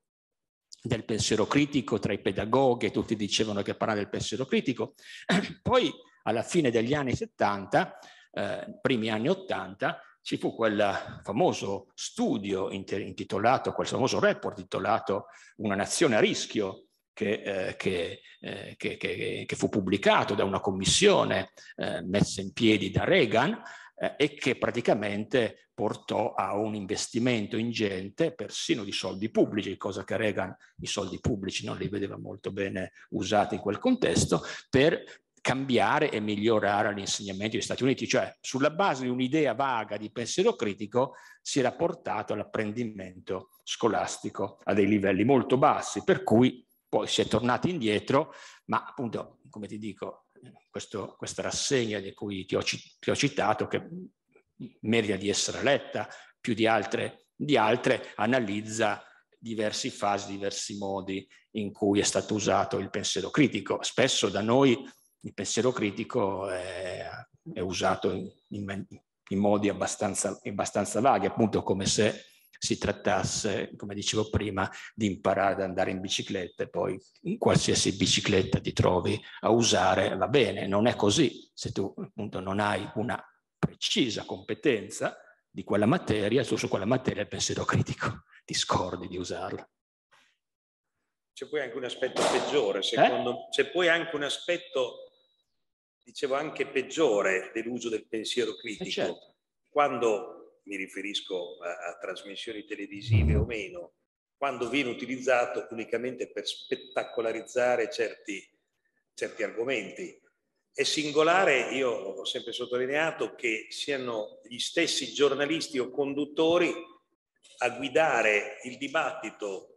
del pensiero critico, tra i pedagoghi, tutti dicevano che parlava del pensiero critico. Poi alla fine degli anni 70, eh, primi anni 80, ci fu quel famoso studio intitolato, quel famoso report intitolato Una nazione a rischio, che, eh, che, eh, che, che fu pubblicato da una commissione eh, messa in piedi da Reagan, eh, e che praticamente portò a un investimento ingente persino di soldi pubblici, cosa che Reagan i soldi pubblici non li vedeva molto bene usati in quel contesto, per cambiare e migliorare l'insegnamento degli Stati Uniti, cioè sulla base di un'idea vaga di pensiero critico si era portato all'apprendimento scolastico a dei livelli molto bassi, per cui poi si è tornati indietro, ma appunto, come ti dico, questo, questa rassegna di cui ti ho, ti ho, citato, che merita di essere letta più di altre, di altre, analizza diversi fasi, diversi modi in cui è stato usato il pensiero critico. Spesso da noi il pensiero critico è, è usato in, in, in modi abbastanza, abbastanza vaghi, appunto come se si trattasse, come dicevo prima, di imparare ad andare in bicicletta e poi in qualsiasi bicicletta ti trovi a usare va bene. Non è così. Se tu appunto non hai una precisa competenza di quella materia, tu su quella materia il pensiero critico ti scordi di usarla. C'è poi anche un aspetto peggiore, eh? secondo eh? c'è poi anche un aspetto, dicevo, anche peggiore dell'uso del pensiero critico. Eh certo. Quando mi riferisco a, a trasmissioni televisive mm-hmm. o meno, quando viene utilizzato unicamente per spettacolarizzare certi, certi argomenti. È singolare, io ho sempre sottolineato, che siano gli stessi giornalisti o conduttori a guidare il dibattito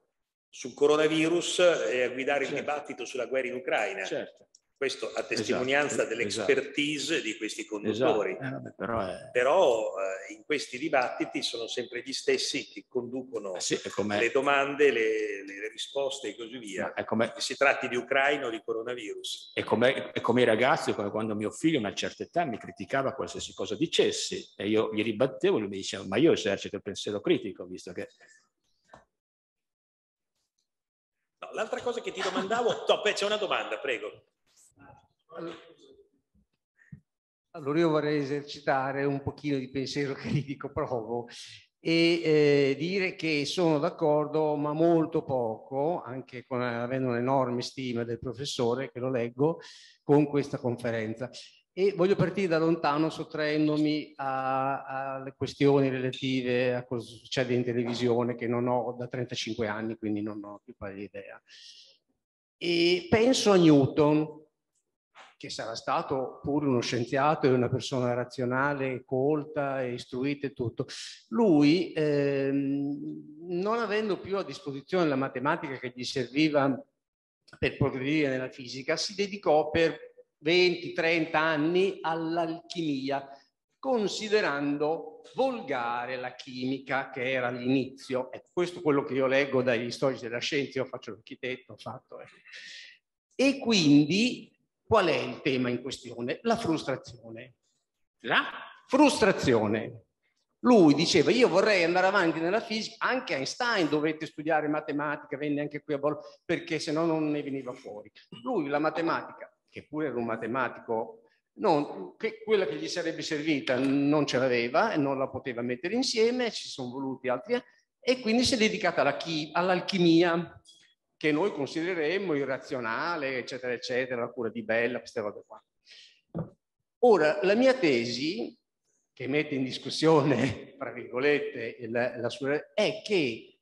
sul coronavirus e a guidare certo. il dibattito sulla guerra in Ucraina. Certo. Questo a esatto, testimonianza esatto, dell'expertise esatto. di questi esatto. conduttori. Esatto. Eh, vabbè, però, è... però eh, in questi dibattiti sono sempre gli stessi che conducono eh sì, le domande, le, le, risposte e così via. Che si tratti di ucraino o di coronavirus. È come, è come i ragazzi, come quando mio figlio a una certa età mi criticava qualsiasi cosa dicessi e io gli ribattevo e lui mi diceva ma io esercito il pensiero critico, visto che l'altra cosa che ti domandavo, no, c'è una domanda, prego. Allora io vorrei esercitare un pochino di pensiero critico, provo, e eh, dire che sono d'accordo ma molto poco, anche con, avendo un'enorme stima del professore che lo leggo, con questa conferenza. E voglio partire da lontano sottraendomi alle questioni relative a cosa succede in televisione che non ho da 35 anni, quindi non ho più pari idea. E penso a Newton, che sarà stato pure uno scienziato e una persona razionale, colta e istruita e tutto, lui ehm, non avendo più a disposizione la matematica che gli serviva per progredire nella fisica, si dedicò per 20-30 anni all'alchimia, considerando volgare la chimica che era all'inizio. Ecco, questo è quello che io leggo dagli storici della scienza, io faccio l'architetto, ho fatto. Eh. E quindi Qual è il tema in questione? La frustrazione. La frustrazione. Lui diceva, io vorrei andare avanti nella fisica, anche Einstein dovette studiare matematica, venne anche qui a Bologna, perché se no non ne veniva fuori. Lui la matematica, che pure era un matematico non, che quella che gli sarebbe servita non ce l'aveva e non la poteva mettere insieme, ci sono voluti altri e quindi si è dedicata alla chi, all'alchimia che noi considereremmo irrazionale, eccetera, eccetera, la cura di Bella, queste cose qua. Ora, la mia tesi, che mette in discussione, tra virgolette, la, la sua, è che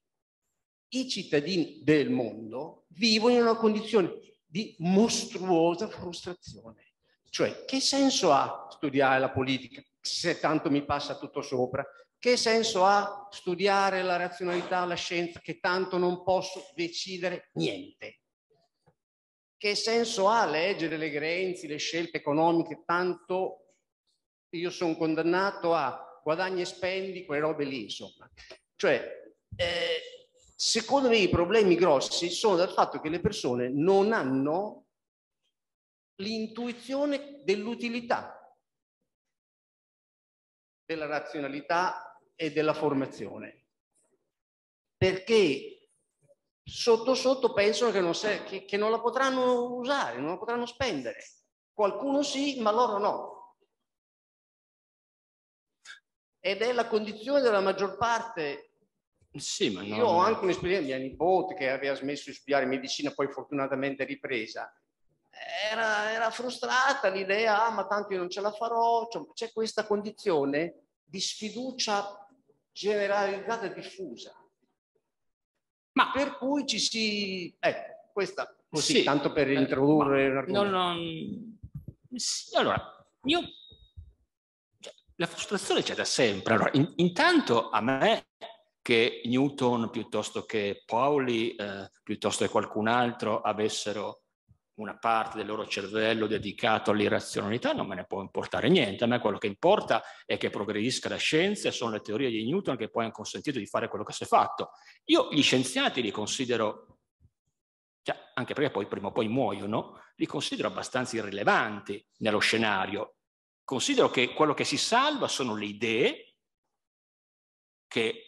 i cittadini del mondo vivono in una condizione di mostruosa frustrazione. Cioè, che senso ha studiare la politica se tanto mi passa tutto sopra, che senso ha studiare la razionalità, la scienza, che tanto non posso decidere niente? Che senso ha leggere le grenzi, le scelte economiche, tanto io sono condannato a guadagni e spendi, quelle robe lì, insomma. Cioè, eh, secondo me i problemi grossi sono dal fatto che le persone non hanno l'intuizione dell'utilità della razionalità e della formazione. Perché sotto sotto pensano che non, se, che, che non la potranno usare, non la potranno spendere. Qualcuno sì, ma loro no. Ed è la condizione della maggior parte sì, ma no, Io ho anche un'esperienza, mia nipote che aveva smesso di studiare medicina, poi fortunatamente ripresa, era, era frustrata l'idea, ah, ma tanto io non ce la farò, cioè, c'è questa condizione di sfiducia generalizzata e diffusa. Ma per cui ci si... Ecco, questa così, sì, tanto per introdurre No, no, sì, allora, io... Cioè, la frustrazione c'è da sempre. Allora, in, intanto a me che Newton piuttosto che Pauli, eh, piuttosto che qualcun altro avessero una parte del loro cervello dedicato all'irrazionalità non me ne può importare niente, a me quello che importa è che progredisca la scienza e sono le teorie di Newton che poi hanno consentito di fare quello che si è fatto. Io gli scienziati li considero, cioè, anche perché poi prima o poi muoiono, li considero abbastanza irrilevanti nello scenario. Considero che quello che si salva sono le idee che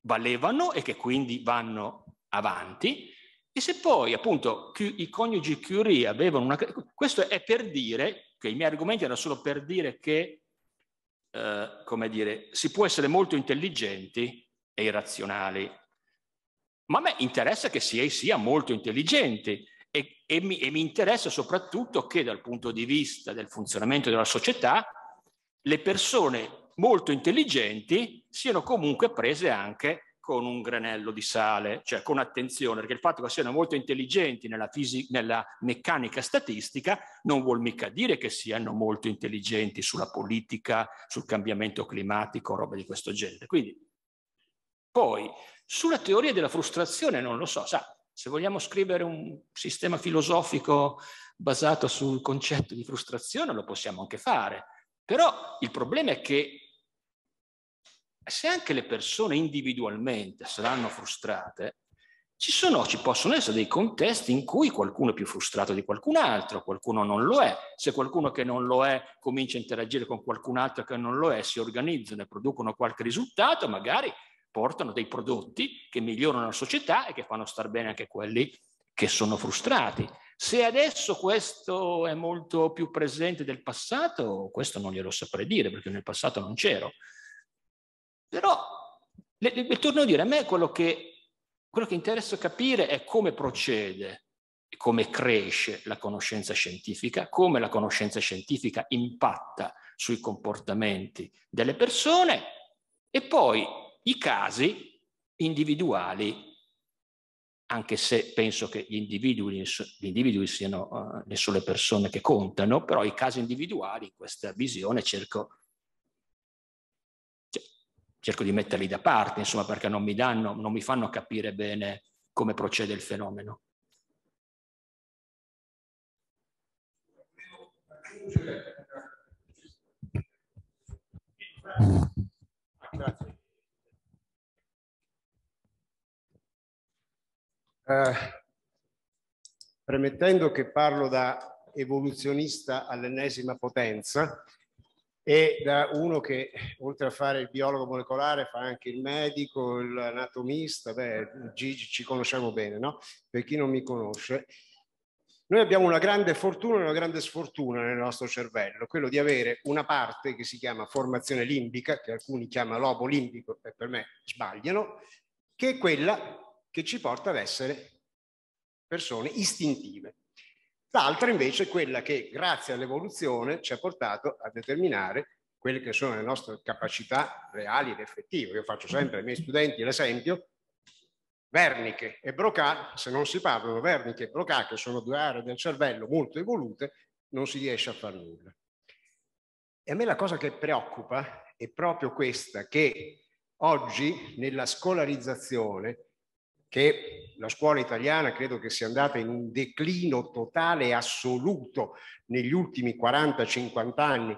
valevano e che quindi vanno avanti e se poi appunto i coniugi Curie avevano una... Questo è per dire, che i miei argomenti erano solo per dire che, eh, come dire, si può essere molto intelligenti e irrazionali, ma a me interessa che si sia molto intelligenti e, e, mi, e mi interessa soprattutto che dal punto di vista del funzionamento della società le persone molto intelligenti siano comunque prese anche con un granello di sale, cioè con attenzione, perché il fatto che siano molto intelligenti nella, fisi- nella meccanica statistica non vuol mica dire che siano molto intelligenti sulla politica, sul cambiamento climatico, roba di questo genere. Quindi, poi, sulla teoria della frustrazione non lo so, sa, se vogliamo scrivere un sistema filosofico basato sul concetto di frustrazione lo possiamo anche fare, però il problema è che se anche le persone individualmente saranno frustrate, ci sono, ci possono essere dei contesti in cui qualcuno è più frustrato di qualcun altro, qualcuno non lo è. Se qualcuno che non lo è comincia a interagire con qualcun altro che non lo è, si organizzano e producono qualche risultato, magari portano dei prodotti che migliorano la società e che fanno star bene anche quelli che sono frustrati. Se adesso questo è molto più presente del passato, questo non glielo saprei dire perché nel passato non c'ero. Però, le, le, torno a dire, a me quello che, quello che interessa capire è come procede come cresce la conoscenza scientifica, come la conoscenza scientifica impatta sui comportamenti delle persone e poi i casi individuali anche se penso che gli individui, gli individui siano uh, le sole persone che contano, però i casi individuali in questa visione cerco cerco di metterli da parte, insomma, perché non mi danno, non mi fanno capire bene come procede il fenomeno. Eh, premettendo che parlo da evoluzionista all'ennesima potenza, e da uno che oltre a fare il biologo molecolare fa anche il medico, l'anatomista, beh, Gigi ci conosciamo bene, no? Per chi non mi conosce. Noi abbiamo una grande fortuna e una grande sfortuna nel nostro cervello, quello di avere una parte che si chiama formazione limbica, che alcuni chiamano lobo limbico e per me sbagliano, che è quella che ci porta ad essere persone istintive l'altra invece è quella che grazie all'evoluzione ci ha portato a determinare quelle che sono le nostre capacità reali ed effettive. Io faccio sempre ai miei studenti l'esempio, Wernicke e Broca, se non si parlano Wernicke e Broca, che sono due aree del cervello molto evolute, non si riesce a fare nulla. E a me la cosa che preoccupa è proprio questa, che oggi nella scolarizzazione che la scuola italiana credo che sia andata in un declino totale e assoluto negli ultimi 40-50 anni.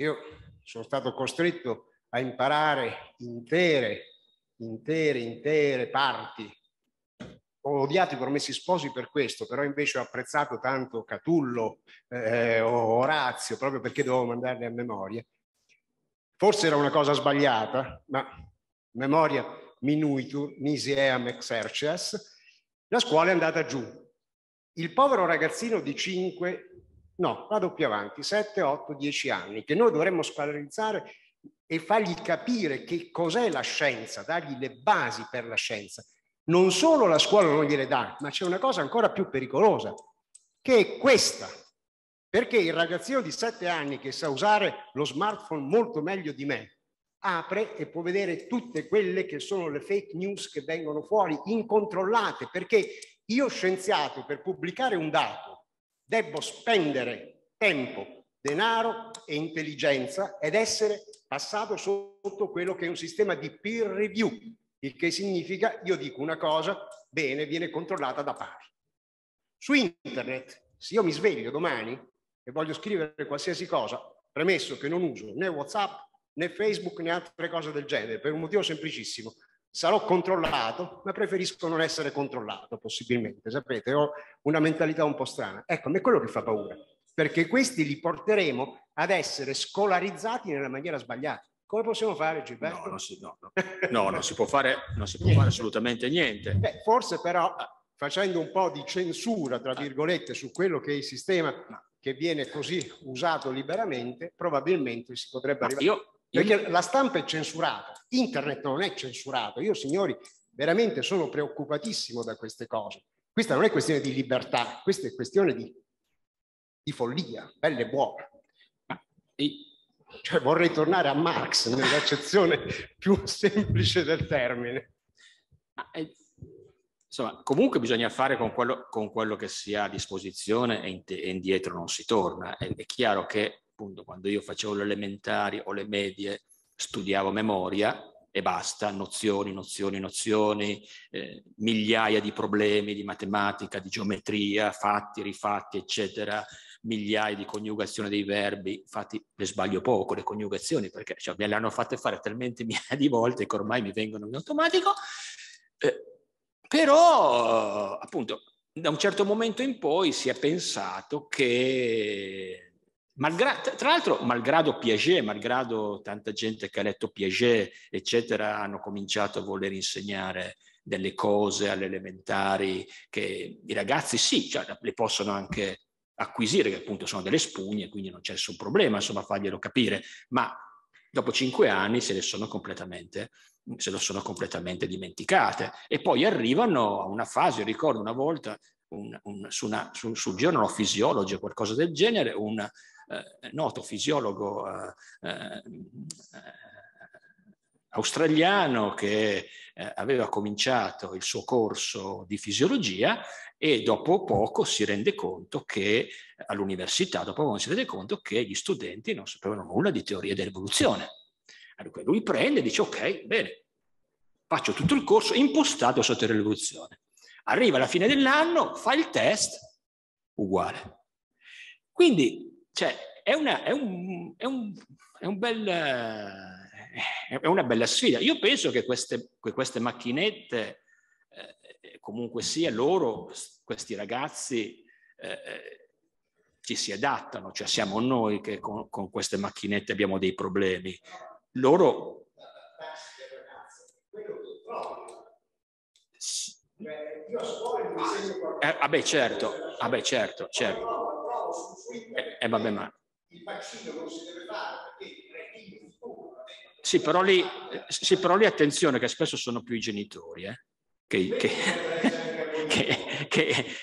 Io sono stato costretto a imparare intere, intere, intere parti. Ho odiato i promessi sposi per questo, però invece ho apprezzato tanto Catullo eh, o Orazio, proprio perché dovevo mandarli a memoria. Forse era una cosa sbagliata, ma memoria Minuitur Niseam Exerces, la scuola è andata giù. Il povero ragazzino di 5, no, vado più avanti, 7, 8, 10 anni, che noi dovremmo scolarizzare e fargli capire che cos'è la scienza, dargli le basi per la scienza. Non solo la scuola non gliele dà, ma c'è una cosa ancora più pericolosa, che è questa. Perché il ragazzino di 7 anni che sa usare lo smartphone molto meglio di me, apre e può vedere tutte quelle che sono le fake news che vengono fuori incontrollate, perché io scienziato per pubblicare un dato debbo spendere tempo, denaro e intelligenza ed essere passato sotto quello che è un sistema di peer review, il che significa io dico una cosa, bene, viene controllata da pari. Su internet, se io mi sveglio domani e voglio scrivere qualsiasi cosa, premesso che non uso né WhatsApp né Facebook né altre cose del genere, per un motivo semplicissimo. Sarò controllato, ma preferisco non essere controllato possibilmente, sapete, ho una mentalità un po' strana. Ecco, a è quello che fa paura, perché questi li porteremo ad essere scolarizzati nella maniera sbagliata. Come possiamo fare, Gilberto? No, non si, no, no. no non si può, fare, non si può fare assolutamente niente. Beh, forse però facendo un po' di censura, tra virgolette, su quello che è il sistema che viene così usato liberamente, probabilmente si potrebbe arrivare... Io perché la stampa è censurata, internet non è censurato. Io, signori, veramente sono preoccupatissimo da queste cose. Questa non è questione di libertà, questa è questione di, di follia, bella e buona. Cioè, vorrei tornare a Marx nell'accezione più semplice del termine. Eh, insomma, comunque bisogna fare con quello, con quello che si ha a disposizione e, indietro non si torna. È, è chiaro che appunto quando io facevo le elementari o le medie studiavo memoria e basta, nozioni, nozioni, nozioni, eh, migliaia di problemi di matematica, di geometria, fatti, rifatti, eccetera, migliaia di coniugazioni dei verbi, infatti le sbaglio poco le coniugazioni perché cioè, me le hanno fatte fare talmente migliaia di volte che ormai mi vengono in automatico, eh, però appunto da un certo momento in poi si è pensato che Malgra- tra l'altro, malgrado Piaget, malgrado tanta gente che ha letto Piaget, eccetera, hanno cominciato a voler insegnare delle cose alle elementari che i ragazzi sì, cioè, le possono anche acquisire, che appunto sono delle spugne, quindi non c'è nessun problema, insomma, farglielo capire, ma dopo cinque anni se le sono completamente, se lo sono completamente dimenticate. E poi arrivano a una fase, io ricordo una volta, un, un, su, una, su, sul giornalo fisiologico, qualcosa del genere, un, eh, noto fisiologo eh, eh australiano che eh, aveva cominciato il suo corso di fisiologia e dopo poco si rende conto che all'università, dopo poco si rende conto che gli studenti non sapevano nulla di teoria dell'evoluzione. Allora, lui prende e dice ok, bene, faccio tutto il corso impostato sotto l'evoluzione. Arriva alla fine dell'anno, fa il test, uguale. Quindi cioè, è una, è un, è un, è un bel, eh, è una bella sfida. Io penso che queste, che queste macchinette, eh, comunque sia loro, questi ragazzi, eh, eh ci si adattano, cioè siamo noi che con, con queste macchinette abbiamo dei problemi. Loro... Ah, eh, vabbè, certo, vabbè, certo, certo. Eh, eh, vabbè, ma... il vaccino non si deve fare perché il futuro. Sì però, lì, eh, sì, però lì attenzione che spesso sono più i genitori eh, che, che, eh,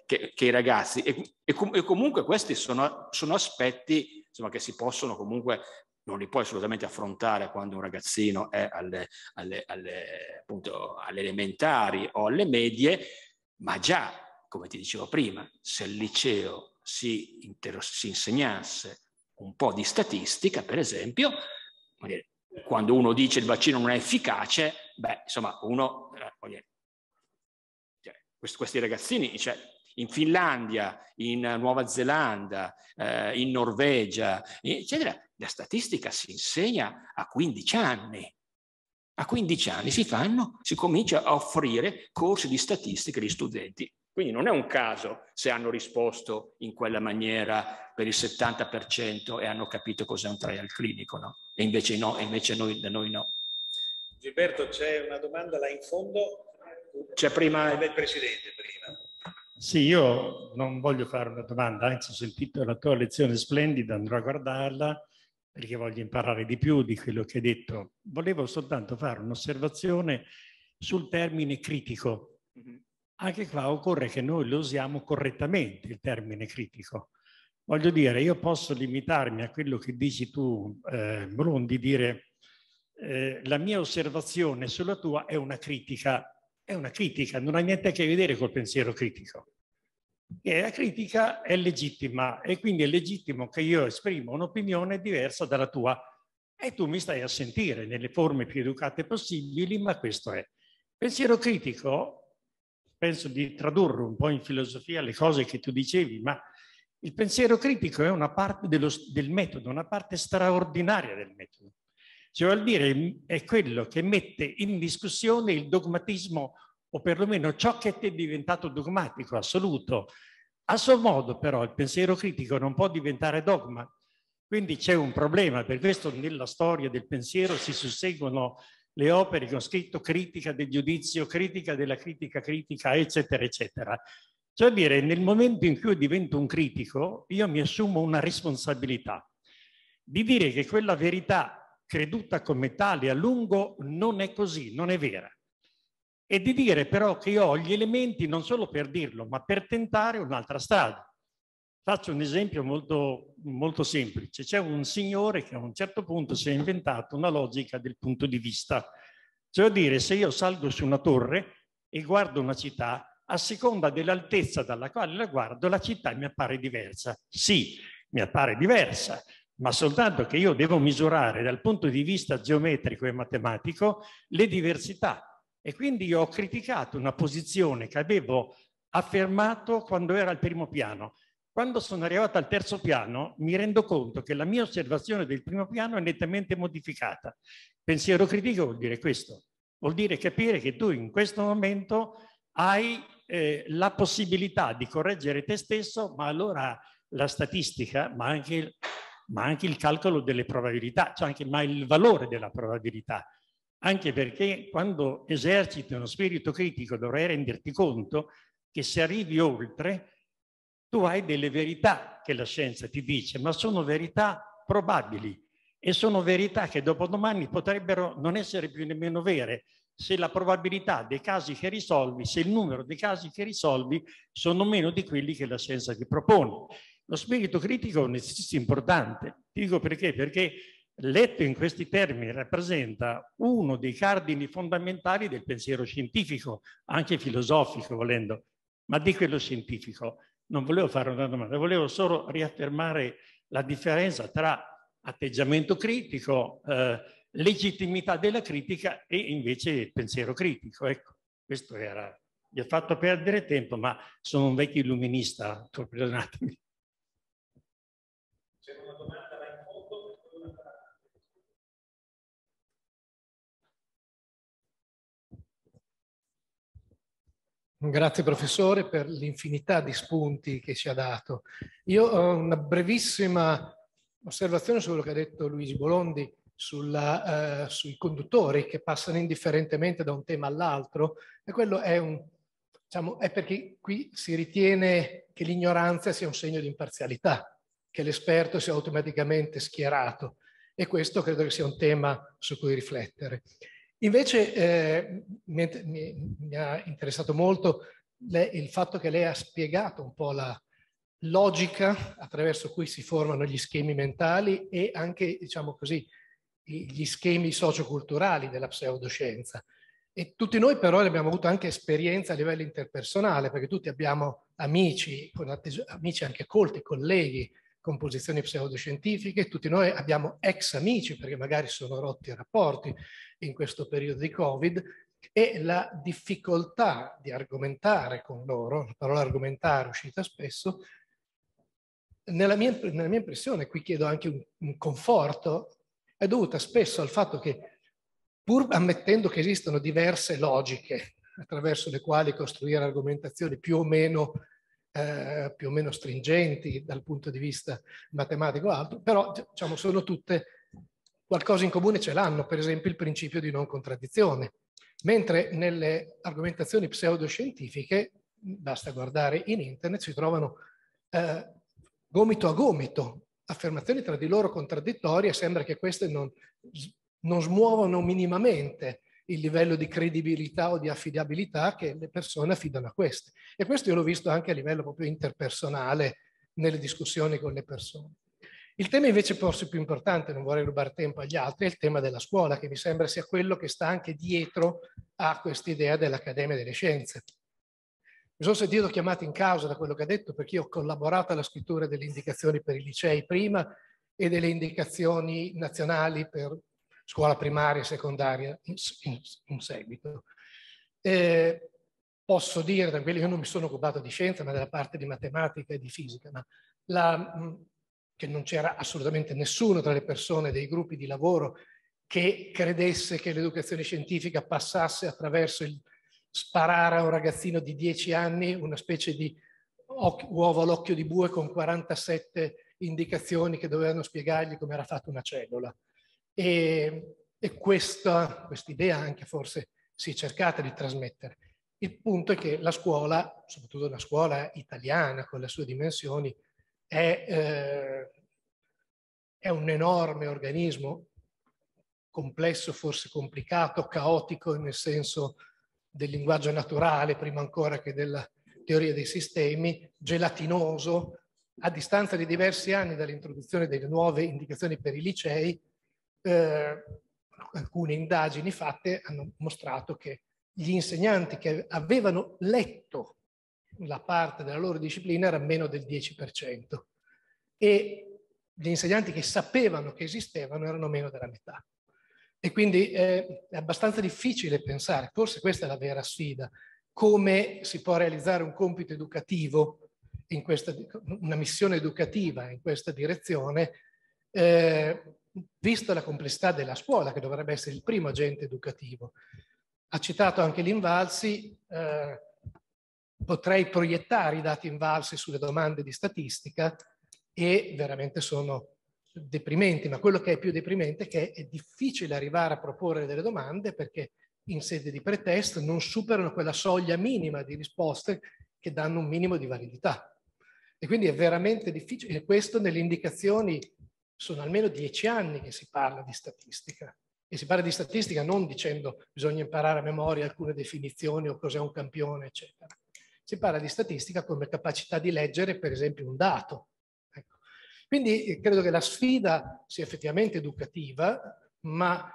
che, che, i ragazzi. E, e, com- e comunque questi sono, sono aspetti insomma, che si possono comunque non li puoi assolutamente affrontare quando un ragazzino è alle, alle, alle, appunto, alle, elementari o alle medie, ma già, come ti dicevo prima, se il liceo si, inter- si insegnasse un po' di statistica, per esempio, dire, quando uno dice il vaccino non è efficace, beh, insomma, uno, eh, dire, cioè, questi ragazzini, cioè, in Finlandia, in Nuova Zelanda, eh, in Norvegia, eccetera, la statistica si insegna a 15 anni. A 15 anni si fanno, si comincia a offrire corsi di statistica agli studenti. Quindi non è un caso se hanno risposto in quella maniera per il 70% e hanno capito cos'è un trial clinico, no? E invece no, e invece noi, da noi no. Gilberto, c'è una domanda là in fondo? C'è prima... Del Presidente prima. Sì, io non voglio fare una domanda, anzi ho sentito la tua lezione splendida, andrò a guardarla perché voglio imparare di più di quello che hai detto. Volevo soltanto fare un'osservazione sul termine critico. Mm -hmm anche qua occorre che noi lo usiamo correttamente il termine critico. Voglio dire, io posso limitarmi a quello che dici tu, eh, Brundi, dire eh, la mia osservazione sulla tua è una critica, è una critica, non ha niente a che vedere col pensiero critico. E la critica è legittima e quindi è legittimo che io esprima un'opinione diversa dalla tua e tu mi stai a sentire nelle forme più educate possibili, ma questo è. Pensiero critico penso di tradurre un po' in filosofia le cose che tu dicevi, ma il pensiero critico è una parte dello, del metodo, una parte straordinaria del metodo. Cioè vuol dire mm, è quello che mette in discussione il dogmatismo o perlomeno ciò che è diventato dogmatico, assoluto. A suo modo però il pensiero critico non può diventare dogma, quindi c'è un problema, per questo nella storia del pensiero si susseguono le opere che ho scritto, critica del giudizio, critica della critica critica, eccetera, eccetera. Cioè dire, nel momento in cui io divento un critico, io mi assumo una responsabilità di dire che quella verità creduta come tale a lungo non è così, non è vera. E di dire però che io ho gli elementi non solo per dirlo, ma per tentare un'altra strada. Faccio un esempio molto, molto semplice. C'è un signore che a un certo punto si è inventato una logica del punto di vista. Cioè dire, se io salgo su una torre e guardo una città, a seconda dell'altezza dalla quale la guardo, la città mi appare diversa. Sì, mi appare diversa, ma soltanto che io devo misurare dal punto di vista geometrico e matematico le diversità. E quindi io ho criticato una posizione che avevo affermato quando era al primo piano quando sono arrivato al terzo piano mi rendo conto che la mia osservazione del primo piano è nettamente modificata. Pensiero critico vuol dire questo, vuol dire capire che tu in questo momento hai eh, la possibilità di correggere te stesso, ma allora la statistica, ma anche, ma anche il calcolo delle probabilità, cioè anche ma il valore della probabilità anche perché quando eserciti uno spirito critico dovrai renderti conto che se arrivi oltre tu hai delle verità che la scienza ti dice, ma sono verità probabili e sono verità che dopo domani potrebbero non essere più nemmeno vere se la probabilità dei casi che risolvi, se il numero dei casi che risolvi sono meno di quelli che la scienza ti propone. Lo spirito critico è un esercizio importante, dico perché, perché letto in questi termini rappresenta uno dei cardini fondamentali del pensiero scientifico, anche filosofico volendo, ma di quello scientifico non volevo fare una domanda, volevo solo riaffermare la differenza tra atteggiamento critico, eh, legittimità della critica e invece pensiero critico. Ecco, questo era. Mi ha fatto perdere tempo, ma sono un vecchio illuminista, perdonatemi. Grazie professore per l'infinità di spunti che ci ha dato. Io ho una brevissima osservazione su quello che ha detto Luigi Bolondi sulla, eh, sui conduttori che passano indifferentemente da un tema all'altro e quello è, un, diciamo, è perché qui si ritiene che l'ignoranza sia un segno di imparzialità, che l'esperto sia automaticamente schierato e questo credo che sia un tema su cui riflettere. Invece eh, mi, mi, ha interessato molto le, il fatto che lei ha spiegato un po' la logica attraverso cui si formano gli schemi mentali e anche, diciamo così, gli schemi socioculturali della pseudoscienza. E tutti noi però abbiamo avuto anche esperienza a livello interpersonale, perché tutti abbiamo amici, amici anche colti, colleghi, composizioni pseudoscientifiche, tutti noi abbiamo ex amici perché magari sono rotti i rapporti in questo periodo di Covid e la difficoltà di argomentare con loro, la parola argomentare uscita spesso, nella mia, nella mia impressione, qui chiedo anche un, un conforto, è dovuta spesso al fatto che pur ammettendo che esistono diverse logiche attraverso le quali costruire argomentazioni più o meno eh, più o meno stringenti dal punto di vista matematico o altro, però diciamo, sono tutte qualcosa in comune ce l'hanno, per esempio il principio di non contraddizione, mentre nelle argomentazioni pseudoscientifiche, basta guardare in internet, si trovano eh, gomito a gomito affermazioni tra di loro contraddittorie, sembra che queste non, non smuovano minimamente il livello di credibilità o di affidabilità che le persone affidano a queste. E questo io l'ho visto anche a livello proprio interpersonale nelle discussioni con le persone. Il tema invece forse più importante, non vorrei rubare tempo agli altri, è il tema della scuola, che mi sembra sia quello che sta anche dietro a quest'idea dell'Accademia delle Scienze. Mi sono sentito chiamato in causa da quello che ha detto perché io ho collaborato alla scrittura delle indicazioni per i licei prima e delle indicazioni nazionali per scuola primaria e secondaria in, in, seguito. Eh, posso dire, tranquillo, che non mi sono occupato di scienza, ma della parte di matematica e di fisica, ma la, che non c'era assolutamente nessuno tra le persone dei gruppi di lavoro che credesse che l'educazione scientifica passasse attraverso il sparare a un ragazzino di 10 anni una specie di uovo all'occhio di bue con 47 indicazioni che dovevano spiegargli come era fatta una cellula. E, e questa quest idea anche forse si è cercata di trasmettere. Il punto è che la scuola, soprattutto la scuola italiana con le sue dimensioni, è, eh, è un enorme organismo complesso, forse complicato, caotico nel senso del linguaggio naturale, prima ancora che della teoria dei sistemi, gelatinoso, a distanza di diversi anni dall'introduzione delle nuove indicazioni per i licei, eh, alcune indagini fatte hanno mostrato che gli insegnanti che avevano letto la parte della loro disciplina era meno del 10% e gli insegnanti che sapevano che esistevano erano meno della metà. E quindi eh, è abbastanza difficile pensare, forse questa è la vera sfida, come si può realizzare un compito educativo, questa, una missione educativa in questa direzione, eh, visto la complessità della scuola, che dovrebbe essere il primo agente educativo. Ha citato anche l'Invalsi, eh, potrei proiettare i dati Invalsi sulle domande di statistica e veramente sono deprimenti, ma quello che è più deprimente è che è difficile arrivare a proporre delle domande perché in sede di pretest non superano quella soglia minima di risposte che danno un minimo di validità. E quindi è veramente difficile, e questo nelle indicazioni sono almeno dieci anni che si parla di statistica. E si parla di statistica non dicendo bisogna imparare a memoria alcune definizioni o cos'è un campione, eccetera. Si parla di statistica come capacità di leggere, per esempio, un dato. Ecco. Quindi eh, credo che la sfida sia effettivamente educativa, ma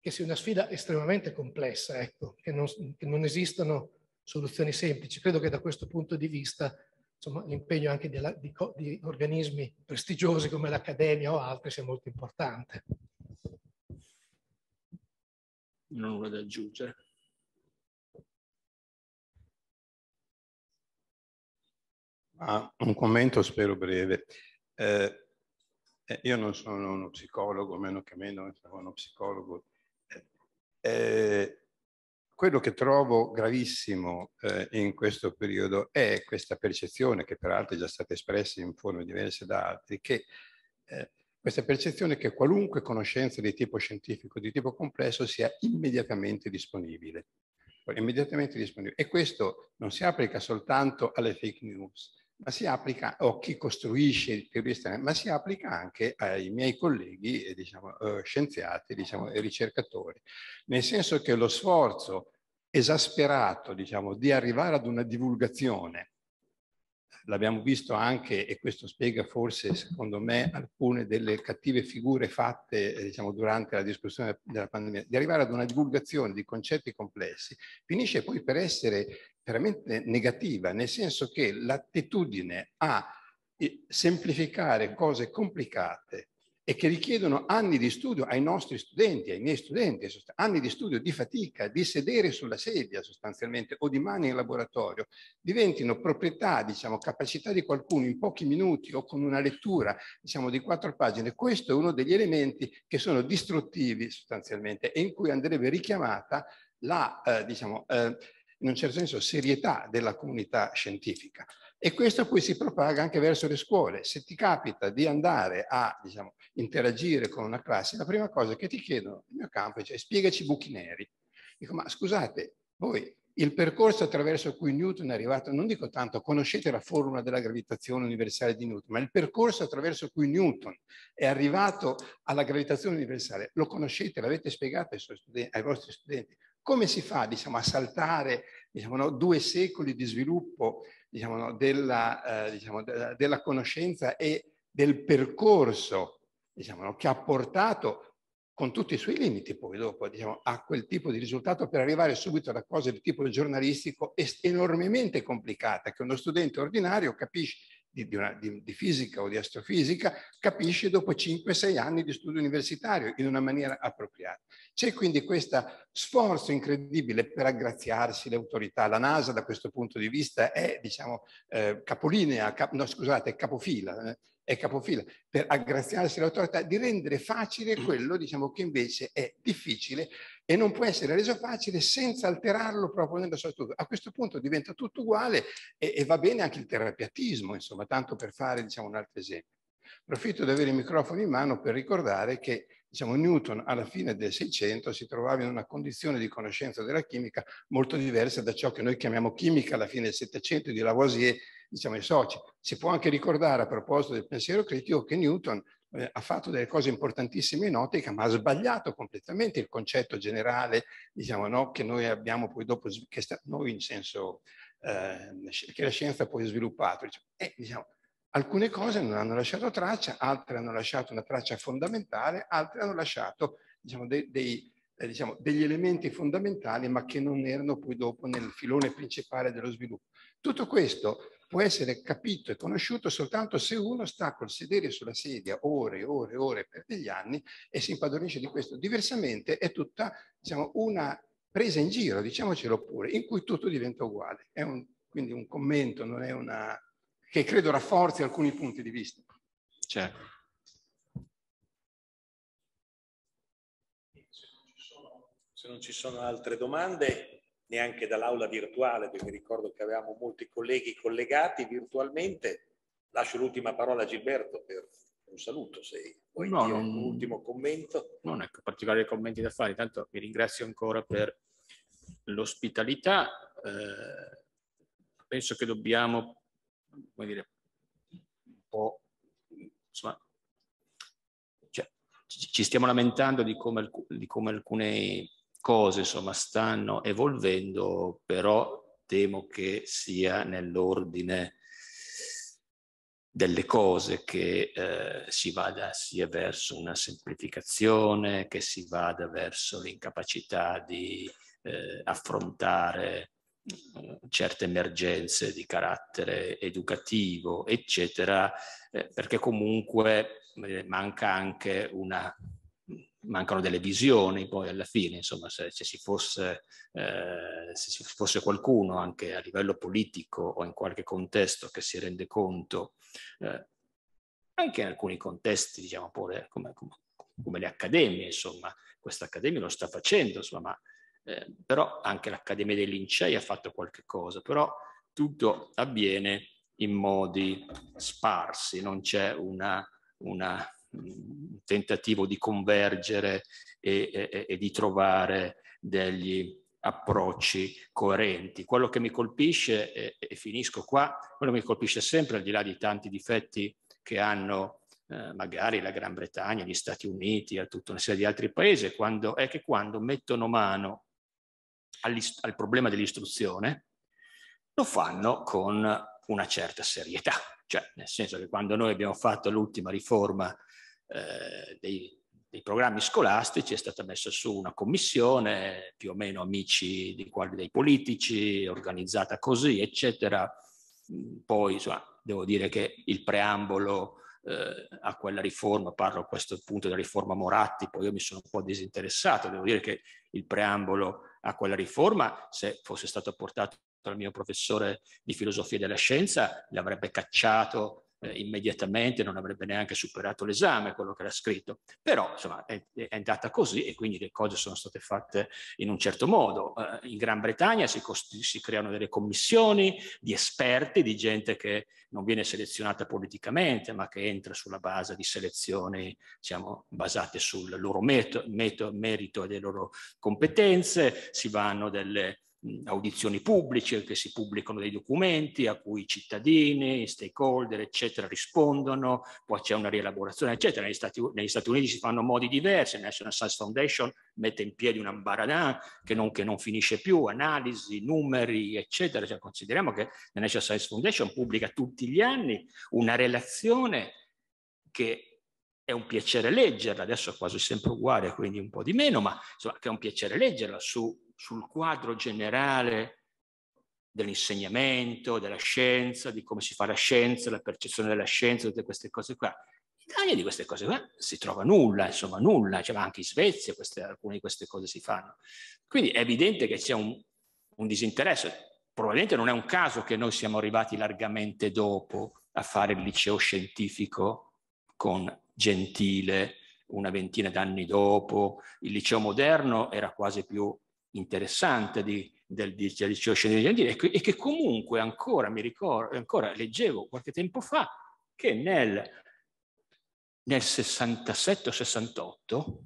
che sia una sfida estremamente complessa, ecco, che non, che non esistono soluzioni semplici. Credo che da questo punto di vista insomma, l'impegno anche di, di, di, organismi prestigiosi come l'Accademia o altri sia molto importante. Non ho nulla da aggiungere. Ah, un commento spero breve. Eh, eh, io non sono uno psicologo, meno che meno sono uno psicologo. Eh, quello che trovo gravissimo eh, in questo periodo è questa percezione, che peraltro è già stata espressa in forme diverse da altri, che eh, questa percezione che qualunque conoscenza di tipo scientifico, di tipo complesso, sia immediatamente disponibile. Immediatamente disponibile. E questo non si applica soltanto alle fake news, ma si applica a chi costruisce il esterne, ma si applica anche ai miei colleghi eh, diciamo, eh, scienziati diciamo, e ricercatori, nel senso che lo sforzo esasperato, diciamo, di arrivare ad una divulgazione. L'abbiamo visto anche, e questo spiega forse, secondo me, alcune delle cattive figure fatte eh, diciamo, durante la discussione della pandemia, di arrivare ad una divulgazione di concetti complessi, finisce poi per essere veramente negativa, nel senso che l'attitudine a eh, semplificare cose complicate e che richiedono anni di studio ai nostri studenti, ai miei studenti, anni di studio, di fatica, di sedere sulla sedia sostanzialmente o di mani in laboratorio, diventino proprietà, diciamo, capacità di qualcuno in pochi minuti o con una lettura, diciamo, di quattro pagine. Questo è uno degli elementi che sono distruttivi sostanzialmente e in cui andrebbe richiamata la, eh, diciamo, eh, in un certo senso serietà della comunità scientifica. E questo poi si propaga anche verso le scuole. Se ti capita di andare a diciamo, interagire con una classe, la prima cosa che ti chiedono nel mio campo è cioè, spiegaci i buchi neri. Dico, ma scusate, voi il percorso attraverso cui Newton è arrivato, non dico tanto conoscete la formula della gravitazione universale di Newton, ma il percorso attraverso cui Newton è arrivato alla gravitazione universale, lo conoscete, l'avete spiegato ai, ai vostri studenti. Come si fa diciamo, a saltare diciamo, no, due secoli di sviluppo diciamo, no, della, eh, diciamo, de della, conoscenza e del percorso diciamo, no, che ha portato con tutti i suoi limiti poi dopo diciamo, a quel tipo di risultato per arrivare subito alla cosa di tipo giornalistico enormemente complicata che uno studente ordinario capisce di, di, una, di, di fisica o di astrofisica capisce dopo 5-6 anni di studio universitario in una maniera appropriata. C'è quindi questo sforzo incredibile per aggraziarsi le autorità. La NASA da questo punto di vista è, diciamo, eh, capolinea, cap, no scusate, capofila. Eh, è capofila, per aggraziarsi le autorità, di rendere facile quello diciamo, che invece è difficile e non può essere reso facile senza alterarlo proprio nella sua struttura. A questo punto diventa tutto uguale e, e va bene anche il terapiatismo, insomma, tanto per fare diciamo, un altro esempio. Approfitto di avere il microfono in mano per ricordare che diciamo, Newton alla fine del Seicento si trovava in una condizione di conoscenza della chimica molto diversa da ciò che noi chiamiamo chimica alla fine del Settecento di Lavoisier, diciamo i soci. Si può anche ricordare a proposito del pensiero critico che Newton eh, ha fatto delle cose importantissime in ottica, ma ha sbagliato completamente il concetto generale, diciamo, no, che noi abbiamo poi dopo, che sta, noi in senso, eh, che la scienza ha poi sviluppato. Diciamo, e, diciamo, alcune cose non hanno lasciato traccia, altre hanno lasciato una traccia fondamentale, altre hanno lasciato diciamo, dei, dei eh, diciamo, degli elementi fondamentali ma che non erano poi dopo nel filone principale dello sviluppo. Tutto questo può essere capito e conosciuto soltanto se uno sta col sedere sulla sedia ore e ore e ore per degli anni e si impadronisce di questo. Diversamente è tutta diciamo, una presa in giro, diciamocelo pure, in cui tutto diventa uguale. È un, quindi un commento, non è una... che credo rafforzi alcuni punti di vista. Certo. Se non ci sono altre domande, neanche dall'aula virtuale, perché ricordo che avevamo molti colleghi collegati virtualmente. Lascio l'ultima parola a Gilberto per un saluto, se vuoi no, non, un ultimo commento. Non ecco, particolari commenti da fare, intanto vi ringrazio ancora per l'ospitalità. Eh, penso che dobbiamo, come dire, un po', insomma, cioè, ci stiamo lamentando di come, di come alcune cose insomma stanno evolvendo, però temo che sia nell'ordine delle cose che eh, si vada sia verso una semplificazione, che si vada verso l'incapacità di eh, affrontare eh, certe emergenze di carattere educativo, eccetera, eh, perché comunque eh, manca anche una mancano delle visioni poi alla fine, insomma, se, se, ci fosse, eh, se, ci fosse, qualcuno anche a livello politico o in qualche contesto che si rende conto, eh, anche in alcuni contesti, diciamo pure come, come, come le accademie, insomma, questa accademia lo sta facendo, insomma, ma, eh, però anche l'Accademia dei Lincei ha fatto qualche cosa, però tutto avviene in modi sparsi, non c'è una, una un tentativo di convergere e, e, e di trovare degli approcci coerenti. Quello che mi colpisce, e, e, finisco qua, quello che mi colpisce sempre, al di là di tanti difetti che hanno eh, magari la Gran Bretagna, gli Stati Uniti, a tutta una serie di altri paesi, quando, è che quando mettono mano al problema dell'istruzione, lo fanno con una certa serietà. Cioè, nel senso che quando noi abbiamo fatto l'ultima riforma eh, dei, dei, programmi scolastici è stata messa su una commissione, più o meno amici di quali dei politici, organizzata così, eccetera. Mm, poi insomma, devo dire che il preambolo eh, a quella riforma, parlo a questo punto della riforma Moratti, poi io mi sono un po' disinteressato, devo dire che il preambolo a quella riforma, se fosse stato portato dal mio professore di filosofia della scienza, l'avrebbe cacciato eh, immediatamente, non avrebbe neanche superato l'esame, quello che era scritto. Però, insomma, è, è, andata così e quindi le cose sono state fatte in un certo modo. Eh, in Gran Bretagna si, si creano delle commissioni di esperti, di gente che non viene selezionata politicamente, ma che entra sulla base di selezioni, diciamo, basate sul loro meto, meto, merito e le loro competenze, si vanno delle audizioni pubbliche, che si pubblicano dei documenti a cui i cittadini, i stakeholder, eccetera, rispondono, poi c'è una rielaborazione, eccetera. Negli Stati, negli Stati Uniti si fanno modi diversi, la National Science Foundation mette in piedi un baradà che non, che non finisce più, analisi, numeri, eccetera. Cioè, consideriamo che la National Science Foundation pubblica tutti gli anni una relazione che è un piacere leggerla, adesso è quasi sempre uguale, quindi un po' di meno, ma insomma, che è un piacere leggerla su sul quadro generale dell'insegnamento, della scienza, di come si fa la scienza, la percezione della scienza, tutte queste cose qua. In Italia di queste cose qua si trova nulla, insomma nulla, cioè, ma anche in Svezia queste, alcune di queste cose si fanno. Quindi è evidente che c'è un, un disinteresse. Probabilmente non è un caso che noi siamo arrivati largamente dopo a fare il liceo scientifico con Gentile una ventina d'anni dopo, il liceo moderno era quasi più interessante di, del, liceo Scendigendini e, e che comunque ancora, mi ricordo, ancora leggevo qualche tempo fa, che nel, nel 67 68,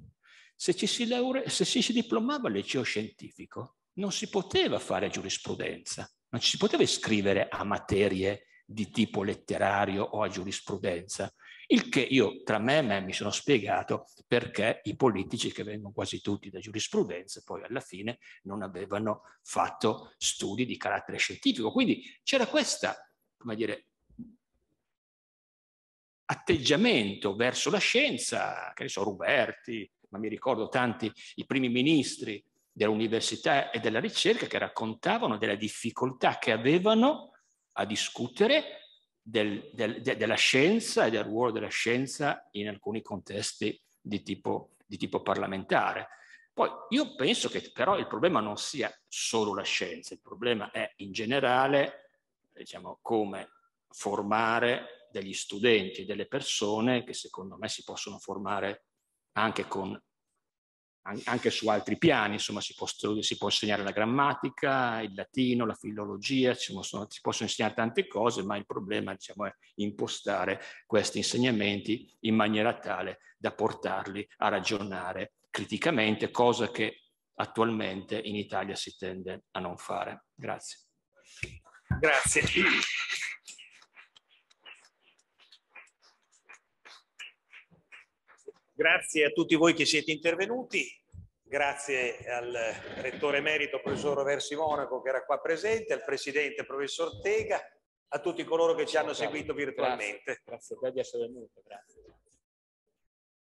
se ci, si laure, se ci si diplomava al liceo scientifico, non si poteva fare giurisprudenza, non ci si poteva iscrivere a materie di tipo letterario o a giurisprudenza, il che io tra me e me mi sono spiegato perché i politici, che vengono quasi tutti da giurisprudenza, poi alla fine non avevano fatto studi di carattere scientifico. Quindi c'era questo, come dire, atteggiamento verso la scienza, che ne so, Ruberti, ma mi ricordo tanti i primi ministri dell'università e della ricerca che raccontavano della difficoltà che avevano a discutere del, del, de, della scienza e del ruolo della scienza in alcuni contesti di tipo, di tipo parlamentare. Poi io penso che però il problema non sia solo la scienza, il problema è in generale diciamo, come formare degli studenti delle persone che secondo me si possono formare anche con anche su altri piani, insomma si può, si può insegnare la grammatica, il latino, la filologia, ci possono, si possono insegnare tante cose, ma il problema diciamo, è impostare questi insegnamenti in maniera tale da portarli a ragionare criticamente, cosa che attualmente in Italia si tende a non fare. Grazie. Grazie. Grazie a tutti voi che siete intervenuti grazie al rettore emerito professor Versi Monaco che era qua presente, al presidente professor Tega, a tutti coloro che ci hanno seguito virtualmente. Grazie, grazie per di essere venuto, grazie.